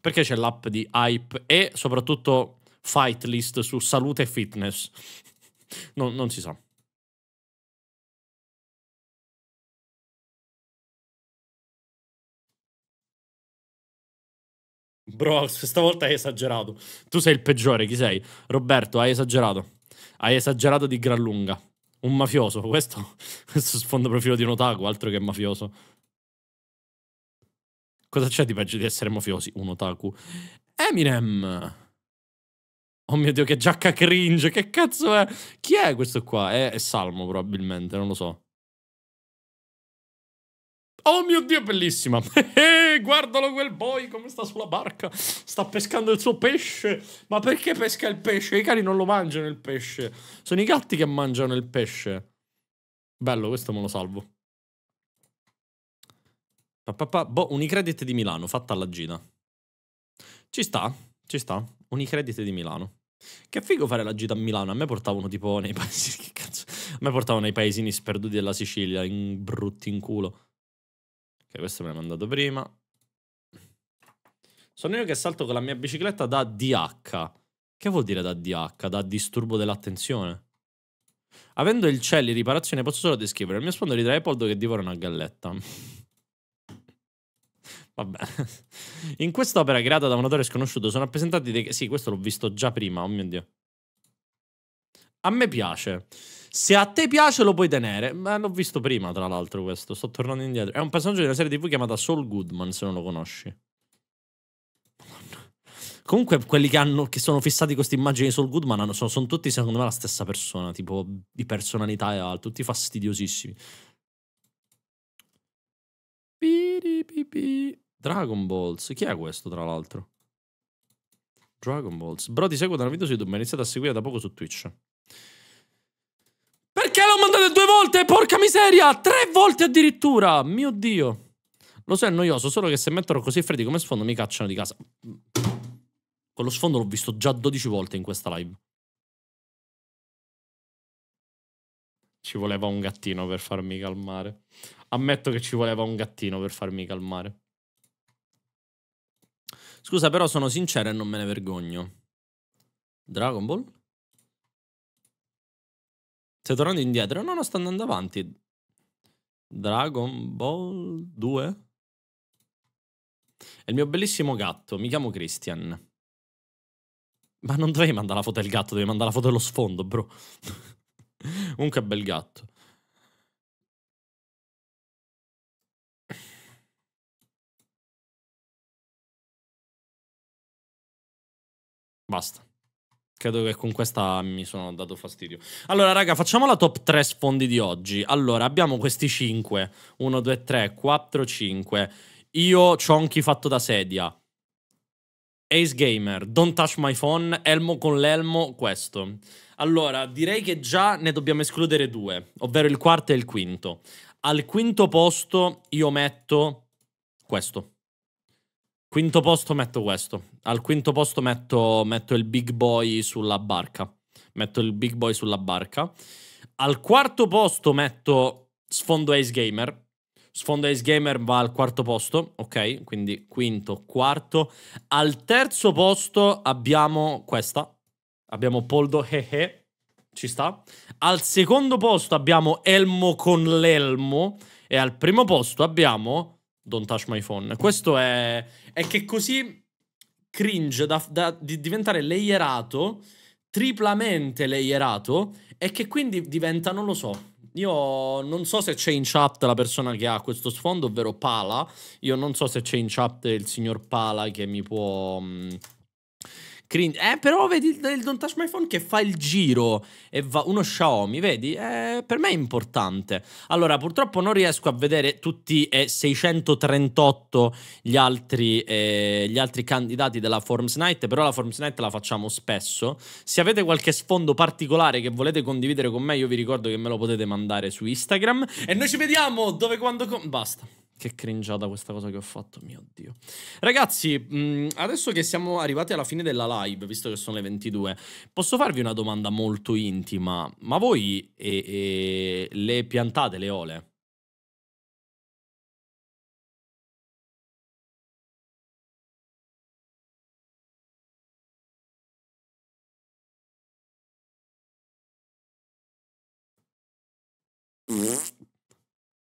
Perché c'è l'app di Hype e soprattutto Fight List su salute e fitness? non, non si sa. Bro, stavolta hai esagerato. Tu sei il peggiore, chi sei? Roberto, hai esagerato. Hai esagerato di gran lunga. Un mafioso, questo, *laughs* questo sfondo profilo di un otaku, altro che mafioso. Cosa c'è di peggio di essere mafiosi? Un otaku. Eminem! Oh mio Dio, che giacca cringe, che cazzo è? Chi è questo qua? È, è Salmo probabilmente, non lo so. Oh mio Dio, è bellissima. *laughs* Eh, guardalo quel boy come sta sulla barca. Sta pescando il suo pesce. Ma perché pesca il pesce? I cani non lo mangiano il pesce. Sono i gatti che mangiano il pesce. Bello, questo me lo salvo. Papà, boh, Unicredit di Milano, fatta alla gita. Ci sta, ci sta. Unicredit di Milano. Che figo fare la gita a Milano. A me portavano tipo nei *laughs* paesi. Che cazzo? A me portavano nei paesini sperduti della Sicilia, in brutti in culo. Ok, questo me l'ha mandato prima. Sono io che salto con la mia bicicletta da DH. Che vuol dire da DH? Da disturbo dell'attenzione? Avendo il cell in riparazione posso solo descrivere il mio sfondo di Trepoldo che divora una galletta. *laughs* Vabbè. In quest'opera creata da un autore sconosciuto sono rappresentati dei... Sì, questo l'ho visto già prima, oh mio Dio. A me piace. Se a te piace lo puoi tenere. Ma l'ho visto prima, tra l'altro, questo. Sto tornando indietro. È un personaggio di una serie TV chiamata Soul Goodman, se non lo conosci. Comunque, quelli che, hanno, che sono fissati con queste immagini di Saul Goodman hanno, sono, sono, tutti, secondo me, la stessa persona. Tipo, di personalità e altro. Tutti fastidiosissimi. Dragon Balls. Chi è questo, tra l'altro? Dragon Balls. Bro, ti seguo da una video su YouTube, Mi ho iniziato a seguire da poco su Twitch mandate due volte, porca miseria! Tre volte addirittura! Mio Dio! Lo so, è noioso, solo che se mettono così freddi come sfondo mi cacciano di casa. Quello sfondo l'ho visto già 12 volte in questa live. Ci voleva un gattino per farmi calmare. Ammetto che ci voleva un gattino per farmi calmare. Scusa, però sono sincero e non me ne vergogno. Dragon Ball? Stai tornando indietro? No, no, sto andando avanti. Dragon Ball 2? È il mio bellissimo gatto, mi chiamo Christian. Ma non dovevi mandare la foto del gatto, devi mandare la foto dello sfondo, bro. *laughs* Comunque bel gatto. Basta. Credo che con questa mi sono dato fastidio. Allora, raga, facciamo la top 3 sfondi di oggi. Allora, abbiamo questi 5. 1, 2, 3, 4, 5. Io, Chonky fatto da sedia. Ace Gamer, Don't Touch My Phone, Elmo con l'elmo, questo. Allora, direi che già ne dobbiamo escludere due, ovvero il quarto e il quinto. Al quinto posto io metto questo. Quinto posto metto questo. Al quinto posto metto, metto il big boy sulla barca. Metto il big boy sulla barca. Al quarto posto metto sfondo Ace Gamer. Sfondo Ace Gamer va al quarto posto, ok? Quindi quinto, quarto. Al terzo posto abbiamo questa. Abbiamo Poldo Hehe. Ci sta. Al secondo posto abbiamo Elmo con l'elmo. E al primo posto abbiamo Don't touch my phone. Questo è, è che così cringe da, da di diventare layerato, triplamente layerato, e che quindi diventa, non lo so, io non so se c'è in chat la persona che ha questo sfondo, ovvero Pala. Io non so se c'è in chat il signor Pala che mi può. Mm, Cringe. Eh, però vedi il, Don't Touch My Phone che fa il giro e va uno Xiaomi, vedi? Eh, per me è importante. Allora, purtroppo non riesco a vedere tutti e eh, 638 gli altri, eh, gli altri candidati della Forms Night, però la Forms Night la facciamo spesso. Se avete qualche sfondo particolare che volete condividere con me, io vi ricordo che me lo potete mandare su Instagram. E noi ci vediamo dove, quando, con... Basta. Che cringiata questa cosa che ho fatto, mio Dio. Ragazzi, mm, adesso che siamo arrivati alla fine della live, visto che sono le 22, posso farvi una domanda molto intima? Ma voi eh, eh, le piantate le ole? Mm.